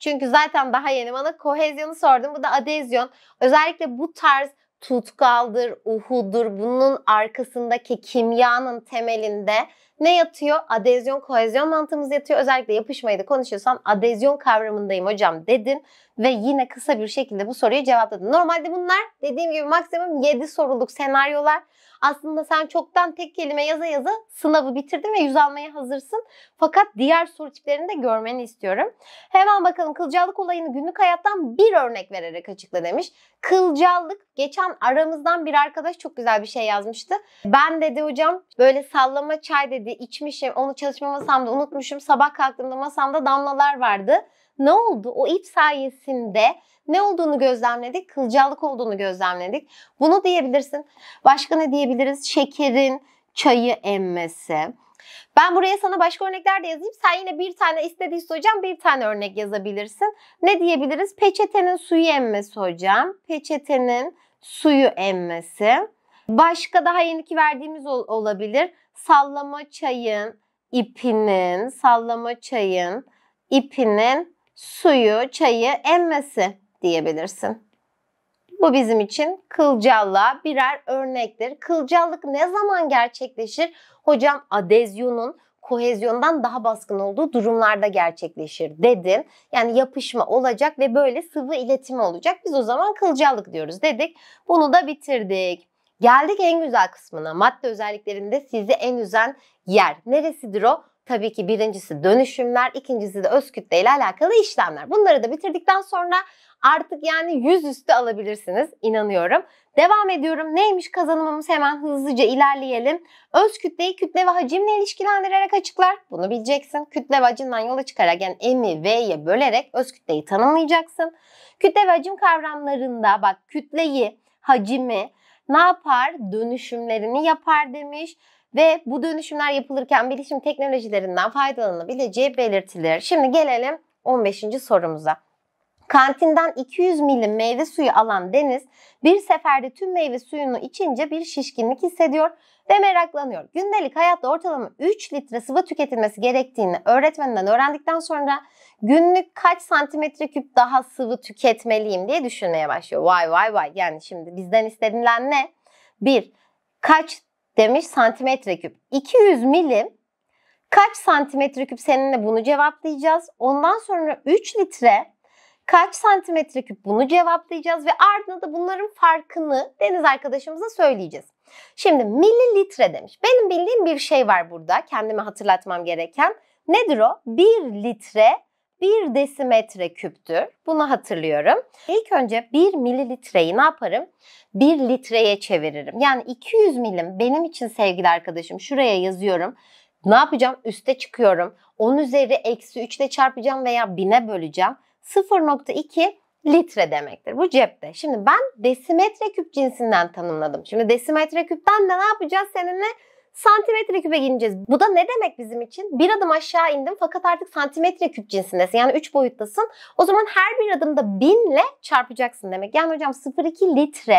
Çünkü zaten daha yeni bana kohezyonu sordum. Bu da adezyon. Özellikle bu tarz tutkaldır, uhudur bunun arkasındaki kimyanın temelinde ne yatıyor? Adezyon, kohezyon mantığımız yatıyor. Özellikle yapışmayı da konuşuyorsan adezyon kavramındayım hocam dedin ve yine kısa bir şekilde bu soruyu cevapladın. Normalde bunlar dediğim gibi maksimum 7 soruluk senaryolar. Aslında sen çoktan tek kelime yaza yaza sınavı bitirdin ve yüz almaya hazırsın. Fakat diğer soru tiplerini de görmeni istiyorum. Hemen bakalım kılcallık olayını günlük hayattan bir örnek vererek açıkla demiş. Kılcallık geçen aramızdan bir arkadaş çok güzel bir şey yazmıştı. Ben dedi hocam böyle sallama çay dedi yemedi, içmişim, onu çalışma masamda unutmuşum. Sabah kalktığımda masamda damlalar vardı. Ne oldu? O ip sayesinde ne olduğunu gözlemledik, kılcallık olduğunu gözlemledik. Bunu diyebilirsin. Başka ne diyebiliriz? Şekerin çayı emmesi. Ben buraya sana başka örnekler de yazayım. Sen yine bir tane istediyse hocam bir tane örnek yazabilirsin. Ne diyebiliriz? Peçetenin suyu emmesi hocam. Peçetenin suyu emmesi. Başka daha yeni ki verdiğimiz ol- olabilir sallama çayın ipinin, sallama çayın ipinin suyu, çayı emmesi diyebilirsin. Bu bizim için kılcalla birer örnektir. Kılcallık ne zaman gerçekleşir? Hocam adezyonun kohezyondan daha baskın olduğu durumlarda gerçekleşir dedin. Yani yapışma olacak ve böyle sıvı iletimi olacak. Biz o zaman kılcallık diyoruz dedik. Bunu da bitirdik. Geldik en güzel kısmına. Madde özelliklerinde sizi en üzen yer. Neresidir o? Tabii ki birincisi dönüşümler, ikincisi de öz kütle ile alakalı işlemler. Bunları da bitirdikten sonra artık yani yüzüstü alabilirsiniz inanıyorum. Devam ediyorum. Neymiş kazanımımız hemen hızlıca ilerleyelim. Öz kütleyi kütle ve hacimle ilişkilendirerek açıklar. Bunu bileceksin. Kütle ve hacimden yola çıkarak yani M'i V'ye bölerek öz kütleyi tanımlayacaksın. Kütle ve hacim kavramlarında bak kütleyi, hacimi, ne yapar? Dönüşümlerini yapar demiş ve bu dönüşümler yapılırken bilişim teknolojilerinden faydalanabileceği belirtilir. Şimdi gelelim 15. sorumuza. Kantinden 200 milim meyve suyu alan Deniz bir seferde tüm meyve suyunu içince bir şişkinlik hissediyor ve meraklanıyor. Gündelik hayatta ortalama 3 litre sıvı tüketilmesi gerektiğini öğretmeninden öğrendikten sonra günlük kaç santimetre küp daha sıvı tüketmeliyim diye düşünmeye başlıyor. Vay vay vay yani şimdi bizden istenilen ne? 1. Kaç demiş santimetre küp. 200 milim kaç santimetre küp seninle bunu cevaplayacağız. Ondan sonra 3 litre kaç santimetre küp bunu cevaplayacağız ve ardından da bunların farkını Deniz arkadaşımıza söyleyeceğiz. Şimdi mililitre demiş. Benim bildiğim bir şey var burada kendime hatırlatmam gereken. Nedir o? Bir litre bir desimetre küptür. Bunu hatırlıyorum. İlk önce bir mililitreyi ne yaparım? Bir litreye çeviririm. Yani 200 milim benim için sevgili arkadaşım şuraya yazıyorum. Ne yapacağım? Üste çıkıyorum. 10 üzeri eksi 3 ile çarpacağım veya 1000'e böleceğim. 0.2 litre demektir. Bu cepte. Şimdi ben desimetre küp cinsinden tanımladım. Şimdi desimetre küpten de ne yapacağız seninle? Santimetre küpe ineceğiz. Bu da ne demek bizim için? Bir adım aşağı indim fakat artık santimetre küp cinsindesin. Yani 3 boyuttasın. O zaman her bir adımda binle çarpacaksın demek. Yani hocam 0,2 litre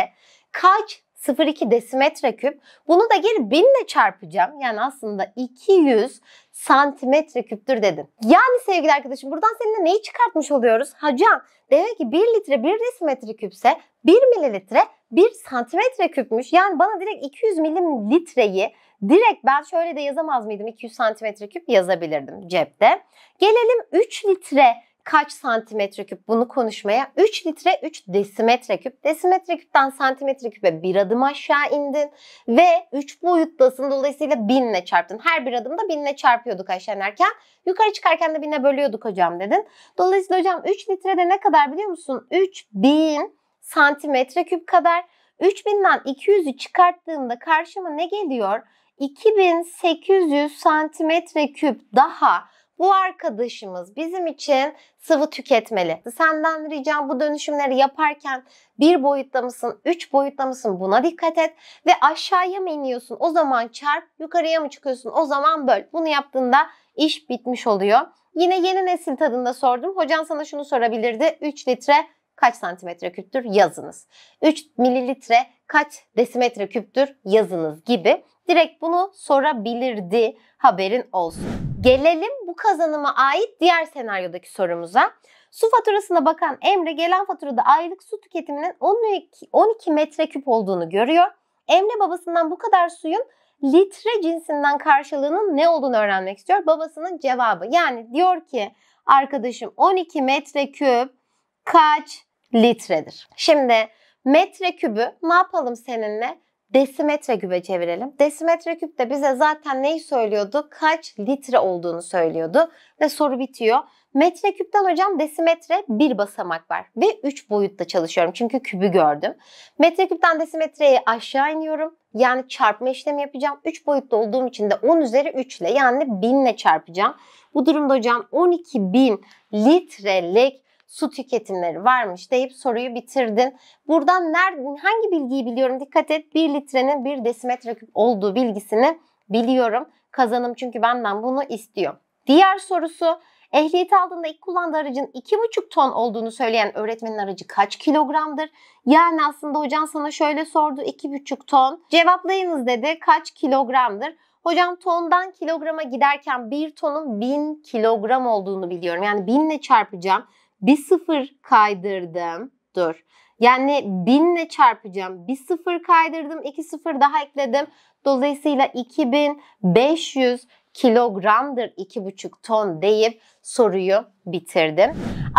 kaç 0,2 desimetre küp. Bunu da geri 1000 ile çarpacağım. Yani aslında 200 santimetre küptür dedim. Yani sevgili arkadaşım buradan seninle neyi çıkartmış oluyoruz? Hacan demek ki 1 litre 1 desimetre küpse 1 mililitre 1 santimetre küpmüş. Yani bana direkt 200 mililitreyi direkt ben şöyle de yazamaz mıydım? 200 santimetre küp yazabilirdim cepte. Gelelim 3 litre kaç santimetre küp bunu konuşmaya 3 litre 3 desimetre küp. Desimetre küpten santimetre küpe bir adım aşağı indin ve 3 boyuttasın dolayısıyla binle çarptın. Her bir adımda binle çarpıyorduk aşağı inerken. Yukarı çıkarken de binle bölüyorduk hocam dedin. Dolayısıyla hocam 3 litrede ne kadar biliyor musun? 3000 santimetre küp kadar. 3000'den 200'ü çıkarttığımda karşıma ne geliyor? 2800 santimetre küp daha bu arkadaşımız bizim için sıvı tüketmeli. Senden ricam bu dönüşümleri yaparken bir boyutta mısın, üç boyutta mısın buna dikkat et. Ve aşağıya mı iniyorsun o zaman çarp, yukarıya mı çıkıyorsun o zaman böl. Bunu yaptığında iş bitmiş oluyor. Yine yeni nesil tadında sordum. Hocan sana şunu sorabilirdi. 3 litre kaç santimetre küptür yazınız. 3 mililitre kaç desimetre küptür yazınız gibi. Direkt bunu sorabilirdi haberin olsun. Gelelim bu kazanıma ait diğer senaryodaki sorumuza. Su faturasına bakan Emre gelen faturada aylık su tüketiminin 12, 12 metreküp olduğunu görüyor. Emre babasından bu kadar suyun litre cinsinden karşılığının ne olduğunu öğrenmek istiyor. Babasının cevabı yani diyor ki arkadaşım 12 metreküp kaç litredir? Şimdi metrekübü ne yapalım seninle? desimetre kübe çevirelim. Desimetre küp de bize zaten neyi söylüyordu? Kaç litre olduğunu söylüyordu ve soru bitiyor. Metre küpten hocam desimetre bir basamak var ve 3 boyutta çalışıyorum çünkü kübü gördüm. Metre küpten desimetreye aşağı iniyorum. Yani çarpma işlemi yapacağım. 3 boyutlu olduğum için de 10 üzeri 3 ile yani 1000 ile çarpacağım. Bu durumda hocam 12.000 litrelik su tüketimleri varmış deyip soruyu bitirdin. Buradan nereden hangi bilgiyi biliyorum? Dikkat et 1 litrenin 1 desimetre küp olduğu bilgisini biliyorum. Kazanım çünkü benden bunu istiyor. Diğer sorusu Ehliyet aldığında ilk kullandığı aracın 2,5 ton olduğunu söyleyen öğretmenin aracı kaç kilogramdır? Yani aslında hocam sana şöyle sordu 2,5 ton. Cevaplayınız dedi kaç kilogramdır? Hocam tondan kilograma giderken bir tonun 1000 kilogram olduğunu biliyorum. Yani 1000 ile çarpacağım. Bir sıfır kaydırdım. Dur. Yani binle çarpacağım. Bir sıfır kaydırdım. iki sıfır daha ekledim. Dolayısıyla 2500 kilogramdır 2,5 ton deyip soruyu bitirdim.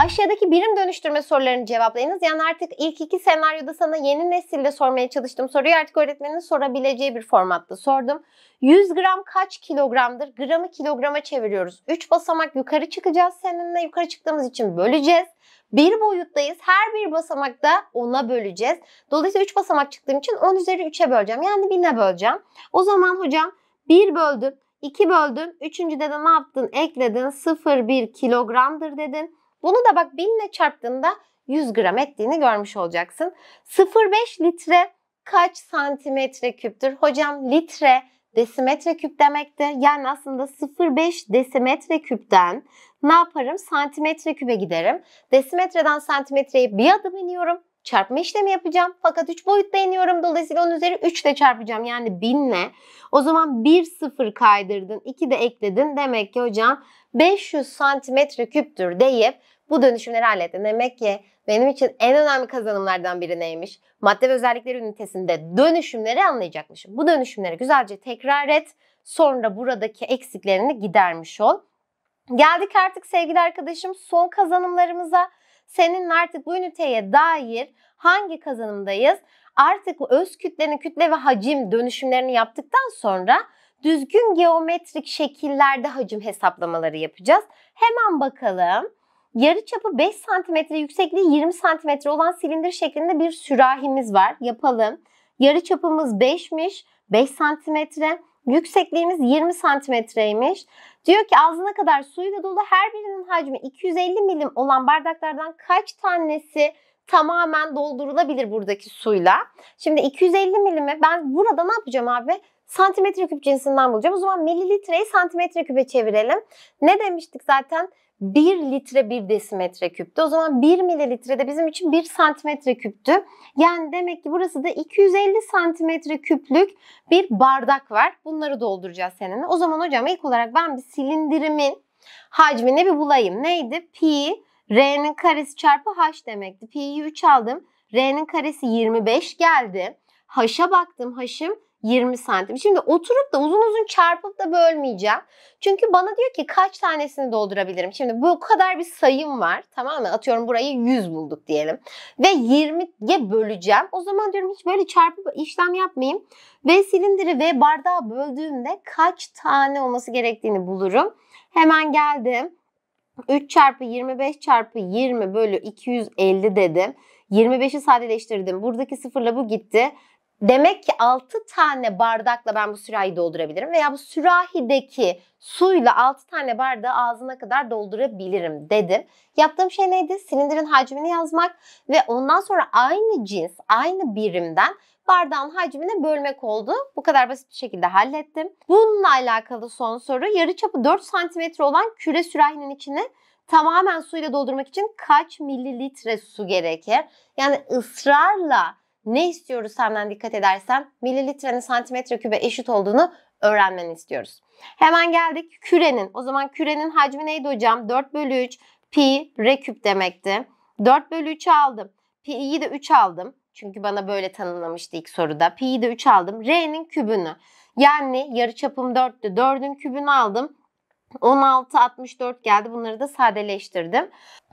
Aşağıdaki birim dönüştürme sorularını cevaplayınız. Yani artık ilk iki senaryoda sana yeni nesille sormaya çalıştım soruyu artık öğretmenin sorabileceği bir formatta sordum. 100 gram kaç kilogramdır? Gramı kilograma çeviriyoruz. 3 basamak yukarı çıkacağız seninle. Yukarı çıktığımız için böleceğiz. Bir boyuttayız. Her bir basamakta 10'a böleceğiz. Dolayısıyla 3 basamak çıktığım için 10 üzeri 3'e böleceğim. Yani 1000'e böleceğim. O zaman hocam 1 böldüm. 2 böldün. Üçüncüde de ne yaptın? Ekledin. 0,1 kilogramdır dedin. Bunu da bak 1000 ile çarptığında 100 gram ettiğini görmüş olacaksın. 0,5 litre kaç santimetre küptür? Hocam litre desimetre küp demektir. Yani aslında 0,5 desimetre küpten ne yaparım? Santimetre kübe giderim. Desimetreden santimetreye bir adım iniyorum çarpma işlemi yapacağım. Fakat 3 boyutta iniyorum. Dolayısıyla onun üzeri 3 de çarpacağım. Yani 1000 ile. O zaman 1 sıfır kaydırdın. 2 de ekledin. Demek ki hocam 500 santimetre küptür deyip bu dönüşümleri hallettin. Demek ki benim için en önemli kazanımlardan biri neymiş? Madde ve özellikleri ünitesinde dönüşümleri anlayacakmışım. Bu dönüşümleri güzelce tekrar et. Sonra buradaki eksiklerini gidermiş ol. Geldik artık sevgili arkadaşım son kazanımlarımıza senin artık bu üniteye dair hangi kazanımdayız? Artık öz kütlenin kütle ve hacim dönüşümlerini yaptıktan sonra düzgün geometrik şekillerde hacim hesaplamaları yapacağız. Hemen bakalım. Yarı çapı 5 cm, yüksekliği 20 cm olan silindir şeklinde bir sürahimiz var. Yapalım. Yarıçapımız 5'miş. 5 cm. Yüksekliğimiz 20 santimetreymiş. Diyor ki ağzına kadar suyla dolu her birinin hacmi 250 milim olan bardaklardan kaç tanesi tamamen doldurulabilir buradaki suyla. Şimdi 250 milimi ben burada ne yapacağım abi? Santimetre küp cinsinden bulacağım. O zaman mililitreyi santimetre küpe çevirelim. Ne demiştik zaten? 1 litre 1 desimetre küptü. O zaman 1 mililitre de bizim için 1 santimetre küptü. Yani demek ki burası da 250 santimetre küplük bir bardak var. Bunları dolduracağız seninle. O zaman hocam ilk olarak ben bir silindirimin hacmini bir bulayım. Neydi? Pi, R'nin karesi çarpı H demekti. Pi'yi 3 aldım. R'nin karesi 25 geldi. H'a baktım. H'ım 20 santim. Şimdi oturup da uzun uzun çarpıp da bölmeyeceğim. Çünkü bana diyor ki kaç tanesini doldurabilirim. Şimdi bu kadar bir sayım var. Tamam mı? Atıyorum burayı 100 bulduk diyelim. Ve 20'ye böleceğim. O zaman diyorum hiç böyle çarpıp işlem yapmayayım. Ve silindiri ve bardağı böldüğümde kaç tane olması gerektiğini bulurum. Hemen geldim. 3 çarpı 25 çarpı 20 bölü 250 dedim. 25'i sadeleştirdim. Buradaki sıfırla bu gitti. Demek ki 6 tane bardakla ben bu sürahi doldurabilirim veya bu sürahideki suyla 6 tane bardağı ağzına kadar doldurabilirim dedim. Yaptığım şey neydi? Silindirin hacmini yazmak ve ondan sonra aynı cins, aynı birimden bardağın hacmine bölmek oldu. Bu kadar basit bir şekilde hallettim. Bununla alakalı son soru. Yarı çapı 4 cm olan küre sürahinin içine tamamen suyla doldurmak için kaç mililitre su gerekir? Yani ısrarla ne istiyoruz senden dikkat edersen mililitrenin santimetre kübe eşit olduğunu öğrenmeni istiyoruz. Hemen geldik kürenin. O zaman kürenin hacmi neydi hocam? 4 bölü 3 pi r küp demekti. 4 bölü 3 aldım. Pi'yi de 3 aldım. Çünkü bana böyle tanımlamıştı ilk soruda. Pi'yi de 3 aldım. R'nin kübünü. Yani yarı çapım 4'tü. 4'ün kübünü aldım. 16, 64 geldi. Bunları da sadeleştirdim.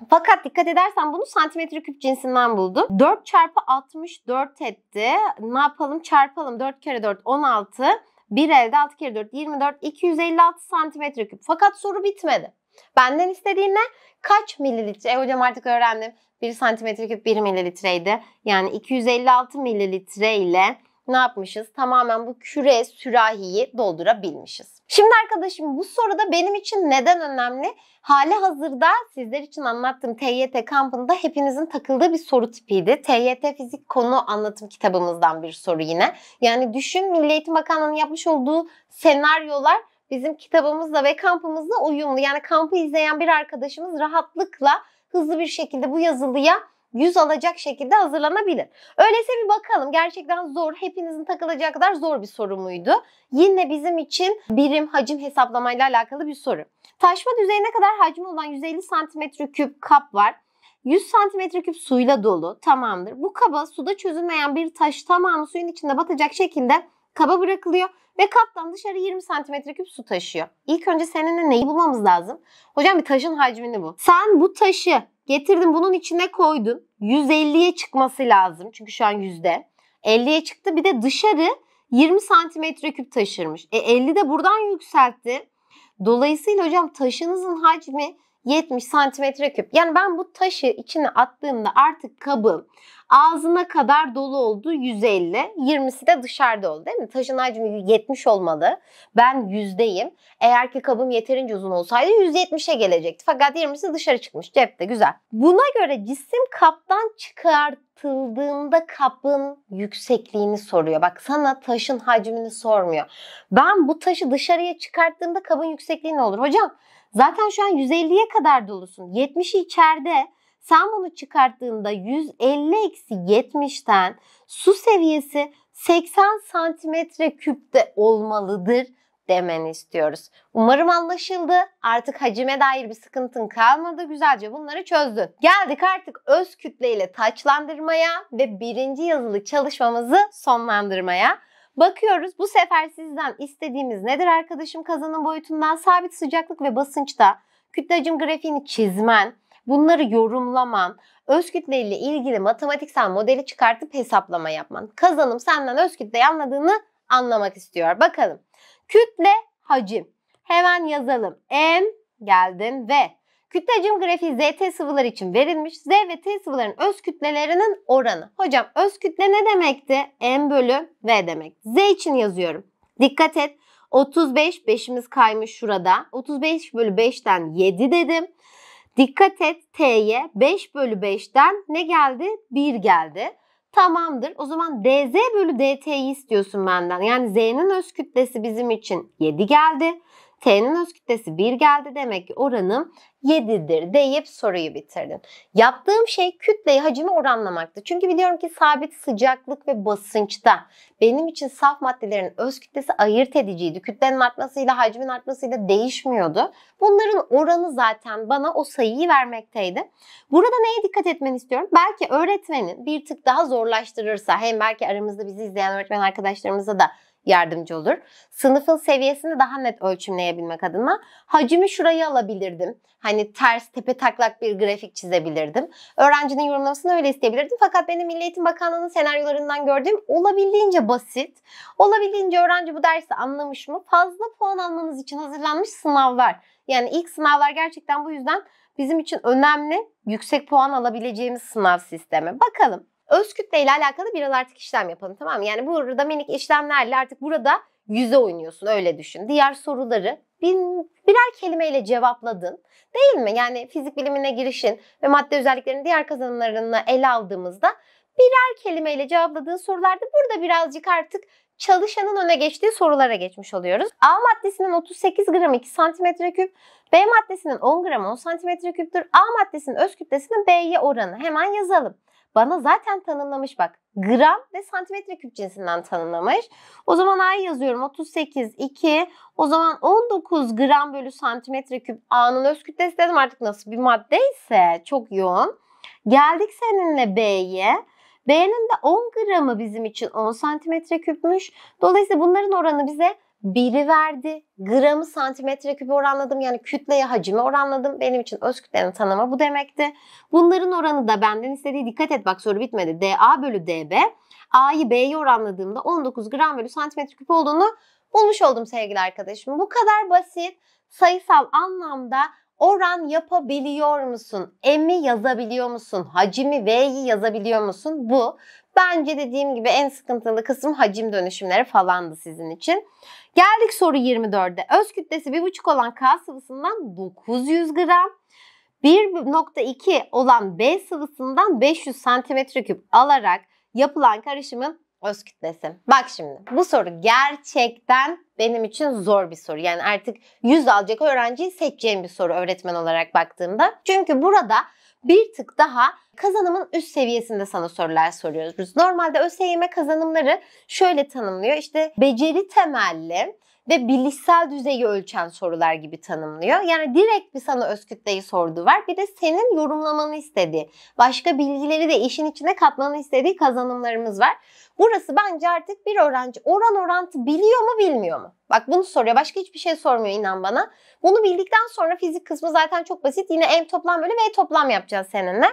Fakat dikkat edersen bunu santimetre küp cinsinden buldum. 4 çarpı 64 etti. Ne yapalım? Çarpalım. 4 kere 4 16. 1 elde 6 kere 4 24. 256 santimetre küp. Fakat soru bitmedi. Benden istediğin ne? Kaç mililitre? E hocam artık öğrendim. 1 santimetre küp 1 mililitreydi. Yani 256 mililitre ile ne yapmışız? Tamamen bu küre sürahiyi doldurabilmişiz. Şimdi arkadaşım bu soruda benim için neden önemli? Hali hazırda sizler için anlattığım TYT kampında hepinizin takıldığı bir soru tipiydi. TYT fizik konu anlatım kitabımızdan bir soru yine. Yani düşün Milli Eğitim Bakanlığı'nın yapmış olduğu senaryolar bizim kitabımızla ve kampımızla uyumlu. Yani kampı izleyen bir arkadaşımız rahatlıkla hızlı bir şekilde bu yazılıya yüz alacak şekilde hazırlanabilir. Öyleyse bir bakalım gerçekten zor, hepinizin takılacağı kadar zor bir soru muydu? Yine bizim için birim hacim hesaplamayla alakalı bir soru. Taşma düzeyine kadar hacmi olan 150 cm küp kap var. 100 cm küp suyla dolu tamamdır. Bu kaba suda çözülmeyen bir taş tamamı suyun içinde batacak şekilde kaba bırakılıyor ve kaptan dışarı 20 santimetre küp su taşıyor. İlk önce seninle neyi bulmamız lazım? Hocam bir taşın hacmini bu. Sen bu taşı getirdin bunun içine koydun. 150'ye çıkması lazım çünkü şu an yüzde. 50'ye çıktı bir de dışarı 20 santimetre küp taşırmış. E 50 de buradan yükseltti. Dolayısıyla hocam taşınızın hacmi 70 santimetre küp. Yani ben bu taşı içine attığımda artık kabın ağzına kadar dolu oldu 150. 20'si de dışarıda oldu değil mi? Taşın hacmi 70 olmalı. Ben yüzdeyim. Eğer ki kabım yeterince uzun olsaydı 170'e gelecekti. Fakat 20'si dışarı çıkmış cepte güzel. Buna göre cisim kaptan çıkartıldığında kabın yüksekliğini soruyor. Bak sana taşın hacmini sormuyor. Ben bu taşı dışarıya çıkarttığımda kabın yüksekliği ne olur? Hocam Zaten şu an 150'ye kadar dolusun. 70'i içeride. Sen bunu çıkarttığında 150 eksi 70'ten su seviyesi 80 santimetre küpte olmalıdır demen istiyoruz. Umarım anlaşıldı. Artık hacime dair bir sıkıntın kalmadı. Güzelce bunları çözdün. Geldik artık öz kütle ile taçlandırmaya ve birinci yazılı çalışmamızı sonlandırmaya. Bakıyoruz bu sefer sizden istediğimiz nedir arkadaşım kazanın boyutundan sabit sıcaklık ve basınçta kütle grafiğini çizmen, bunları yorumlaman, öz kütle ile ilgili matematiksel modeli çıkartıp hesaplama yapman. Kazanım senden öz kütleyi anladığını anlamak istiyor. Bakalım. Kütle hacim. Hemen yazalım. M geldin ve Kütleciğim grafiği ZT sıvılar için verilmiş. Z ve T sıvıların öz kütlelerinin oranı. Hocam öz kütle ne demekti? M bölü V demek. Z için yazıyorum. Dikkat et. 35 5'imiz kaymış şurada. 35 bölü 5'ten 7 dedim. Dikkat et T'ye 5 bölü 5'ten ne geldi? 1 geldi. Tamamdır. O zaman DZ bölü DT'yi istiyorsun benden. Yani Z'nin öz kütlesi bizim için 7 geldi. T'nin öz kütlesi 1 geldi demek ki oranım 7'dir deyip soruyu bitirdin. Yaptığım şey kütleyi hacmi oranlamaktı. Çünkü biliyorum ki sabit sıcaklık ve basınçta benim için saf maddelerin öz kütlesi ayırt ediciydi. Kütlenin artmasıyla hacmin artmasıyla değişmiyordu. Bunların oranı zaten bana o sayıyı vermekteydi. Burada neye dikkat etmeni istiyorum? Belki öğretmenin bir tık daha zorlaştırırsa hem belki aramızda bizi izleyen öğretmen arkadaşlarımıza da yardımcı olur. Sınıfın seviyesini daha net ölçümleyebilmek adına hacmi şurayı alabilirdim. Hani ters tepe taklak bir grafik çizebilirdim. Öğrencinin yorumlamasını öyle isteyebilirdim. Fakat benim Milli Eğitim Bakanlığı'nın senaryolarından gördüğüm olabildiğince basit, olabildiğince öğrenci bu dersi anlamış mı? Fazla puan almanız için hazırlanmış sınavlar. Yani ilk sınavlar gerçekten bu yüzden bizim için önemli yüksek puan alabileceğimiz sınav sistemi. Bakalım öz kütle ile alakalı biraz artık işlem yapalım tamam mı? Yani burada minik işlemlerle artık burada yüze oynuyorsun öyle düşün. Diğer soruları bir, birer kelimeyle cevapladın değil mi? Yani fizik bilimine girişin ve madde özelliklerinin diğer kazanımlarını ele aldığımızda birer kelimeyle cevapladığın sorularda burada birazcık artık çalışanın öne geçtiği sorulara geçmiş oluyoruz. A maddesinin 38 gram 2 cm küp, B maddesinin 10 gram 10 cm küptür. A maddesinin öz kütlesinin B'ye oranı. Hemen yazalım. Bana zaten tanımlamış bak. Gram ve santimetre küp cinsinden tanımlamış. O zaman ay yazıyorum 38, 2. O zaman 19 gram bölü santimetre küp A'nın öz kütlesi dedim artık nasıl bir madde ise çok yoğun. Geldik seninle B'ye. B'nin de 10 gramı bizim için 10 santimetre küpmüş. Dolayısıyla bunların oranı bize biri verdi. Gramı santimetre küp oranladım. Yani kütleye hacmi oranladım. Benim için öz kütlenin tanımı bu demekti. Bunların oranı da benden istediği dikkat et bak soru bitmedi. DA bölü DB. A'yı B'ye oranladığımda 19 gram bölü santimetre küp olduğunu bulmuş oldum sevgili arkadaşım. Bu kadar basit sayısal anlamda oran yapabiliyor musun? M'i yazabiliyor musun? Hacimi V'yi yazabiliyor musun? Bu. Bence dediğim gibi en sıkıntılı kısım hacim dönüşümleri falandı sizin için. Geldik soru 24'de. Öz kütlesi 1,5 olan K sıvısından 900 gram, 1.2 olan B sıvısından 500 cm küp alarak yapılan karışımın öz kütlesi. Bak şimdi bu soru gerçekten benim için zor bir soru. Yani artık 100 alacak öğrenciyi seçeceğim bir soru öğretmen olarak baktığımda. Çünkü burada bir tık daha Kazanımın üst seviyesinde sana sorular soruyoruz. Normalde ÖSYM kazanımları şöyle tanımlıyor. İşte beceri temelli, ve bilişsel düzeyi ölçen sorular gibi tanımlıyor. Yani direkt bir sana öz kütleyi sorduğu var. Bir de senin yorumlamanı istediği, başka bilgileri de işin içine katmanı istediği kazanımlarımız var. Burası bence artık bir öğrenci oran orantı biliyor mu bilmiyor mu? Bak bunu soruyor. Başka hiçbir şey sormuyor inan bana. Bunu bildikten sonra fizik kısmı zaten çok basit. Yine M toplam bölü V toplam yapacağız seninle.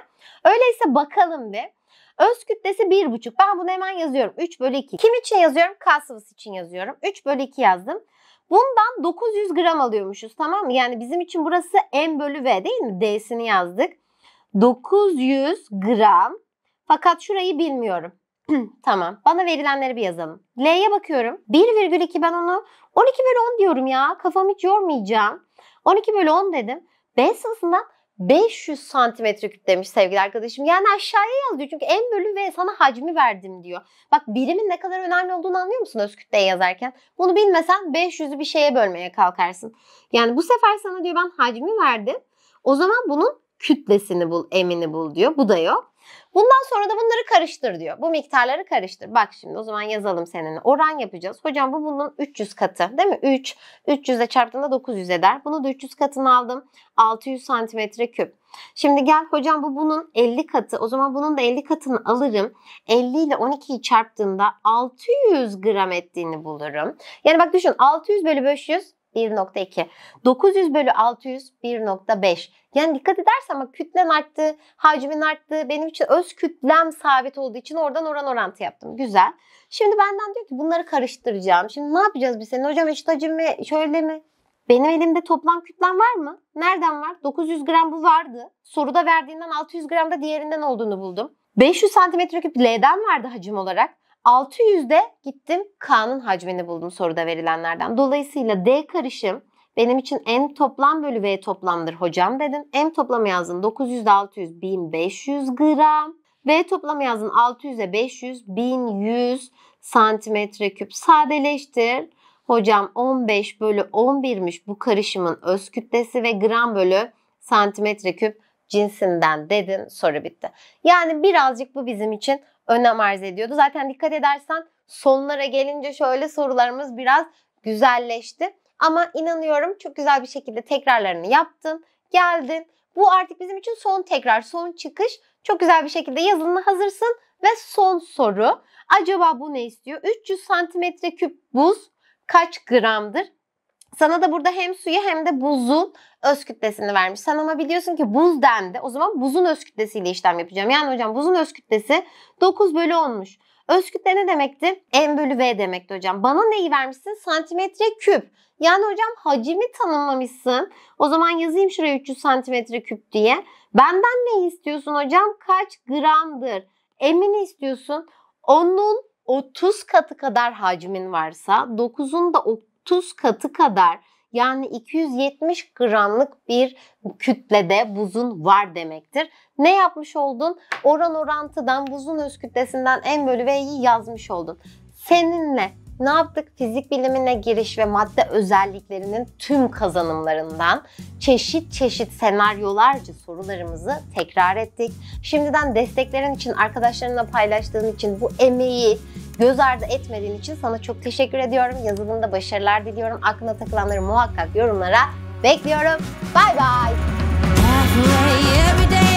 Öyleyse bakalım bir. Öz kütlesi 1,5. Ben bunu hemen yazıyorum. 3 bölü 2. Kim için yazıyorum? K sıvısı için yazıyorum. 3 bölü 2 yazdım. Bundan 900 gram alıyormuşuz tamam mı? Yani bizim için burası M bölü V değil mi? D'sini yazdık. 900 gram. Fakat şurayı bilmiyorum. *clears throat* tamam. Bana verilenleri bir yazalım. L'ye bakıyorum. 1,2 ben onu 12 bölü 10 diyorum ya. Kafam hiç yormayacağım. 12 bölü 10 dedim. B sınıfından 500 santimetre küp demiş sevgili arkadaşım. Yani aşağıya yazıyor Çünkü en bölü ve sana hacmi verdim diyor. Bak birimin ne kadar önemli olduğunu anlıyor musun öz kütleye yazarken? Bunu bilmesen 500'ü bir şeye bölmeye kalkarsın. Yani bu sefer sana diyor ben hacmi verdim. O zaman bunun kütlesini bul, emini bul diyor. Bu da yok. Bundan sonra da bunları karıştır diyor. Bu miktarları karıştır. Bak şimdi o zaman yazalım seninle. Oran yapacağız. Hocam bu bunun 300 katı değil mi? 3. 300'e çarptığında 900 eder. Bunu da 300 katını aldım. 600 santimetre küp. Şimdi gel hocam bu bunun 50 katı. O zaman bunun da 50 katını alırım. 50 ile 12'yi çarptığımda 600 gram ettiğini bulurum. Yani bak düşün 600 bölü 500 1.2. 900 bölü 600 1.5. Yani dikkat edersen ama kütlen arttı, hacmin arttı. Benim için öz kütlem sabit olduğu için oradan oran orantı yaptım. Güzel. Şimdi benden diyor ki bunları karıştıracağım. Şimdi ne yapacağız biz senin? Hocam eşit hacim mi? Şöyle mi? Benim elimde toplam kütlem var mı? Nereden var? 900 gram bu vardı. Soruda verdiğinden 600 gram da diğerinden olduğunu buldum. 500 santimetre küp L'den vardı hacim olarak. 600'de gittim K'nın hacmini buldum soruda verilenlerden. Dolayısıyla D karışım benim için M toplam bölü V toplamdır hocam dedim. M toplamı yazdım 900'de 600 1500 gram. V toplamı yazdım 600'e 500 1100 santimetre küp sadeleştir. Hocam 15 bölü 11'miş bu karışımın öz kütlesi ve gram bölü santimetre küp cinsinden dedim soru bitti. Yani birazcık bu bizim için önem arz ediyordu. Zaten dikkat edersen sonlara gelince şöyle sorularımız biraz güzelleşti. Ama inanıyorum çok güzel bir şekilde tekrarlarını yaptın, geldin. Bu artık bizim için son tekrar, son çıkış. Çok güzel bir şekilde yazılına hazırsın. Ve son soru. Acaba bu ne istiyor? 300 santimetre küp buz kaç gramdır? Sana da burada hem suyu hem de buzun öz kütlesini vermiş. Sen ama biliyorsun ki buz dendi. O zaman buzun öz kütlesiyle işlem yapacağım. Yani hocam buzun öz kütlesi 9 bölü 10'muş. Öz kütle ne demekti? M bölü V demekti hocam. Bana neyi vermişsin? Santimetre küp. Yani hocam hacmi tanımlamışsın. O zaman yazayım şuraya 300 santimetre küp diye. Benden ne istiyorsun hocam? Kaç gramdır? M'ini istiyorsun. Onun 30 katı kadar hacmin varsa 9'un da Tuz katı kadar yani 270 gramlık bir kütlede buzun var demektir. Ne yapmış oldun? Oran orantıdan buzun öz kütlesinden en bölü V'yi yazmış oldun. Seninle ne yaptık? Fizik bilimine giriş ve madde özelliklerinin tüm kazanımlarından çeşit çeşit senaryolarca sorularımızı tekrar ettik. Şimdiden desteklerin için, arkadaşlarınla paylaştığın için bu emeği göz ardı etmediğin için sana çok teşekkür ediyorum. Yazılımda başarılar diliyorum. Aklına takılanları muhakkak yorumlara bekliyorum. Bay bay.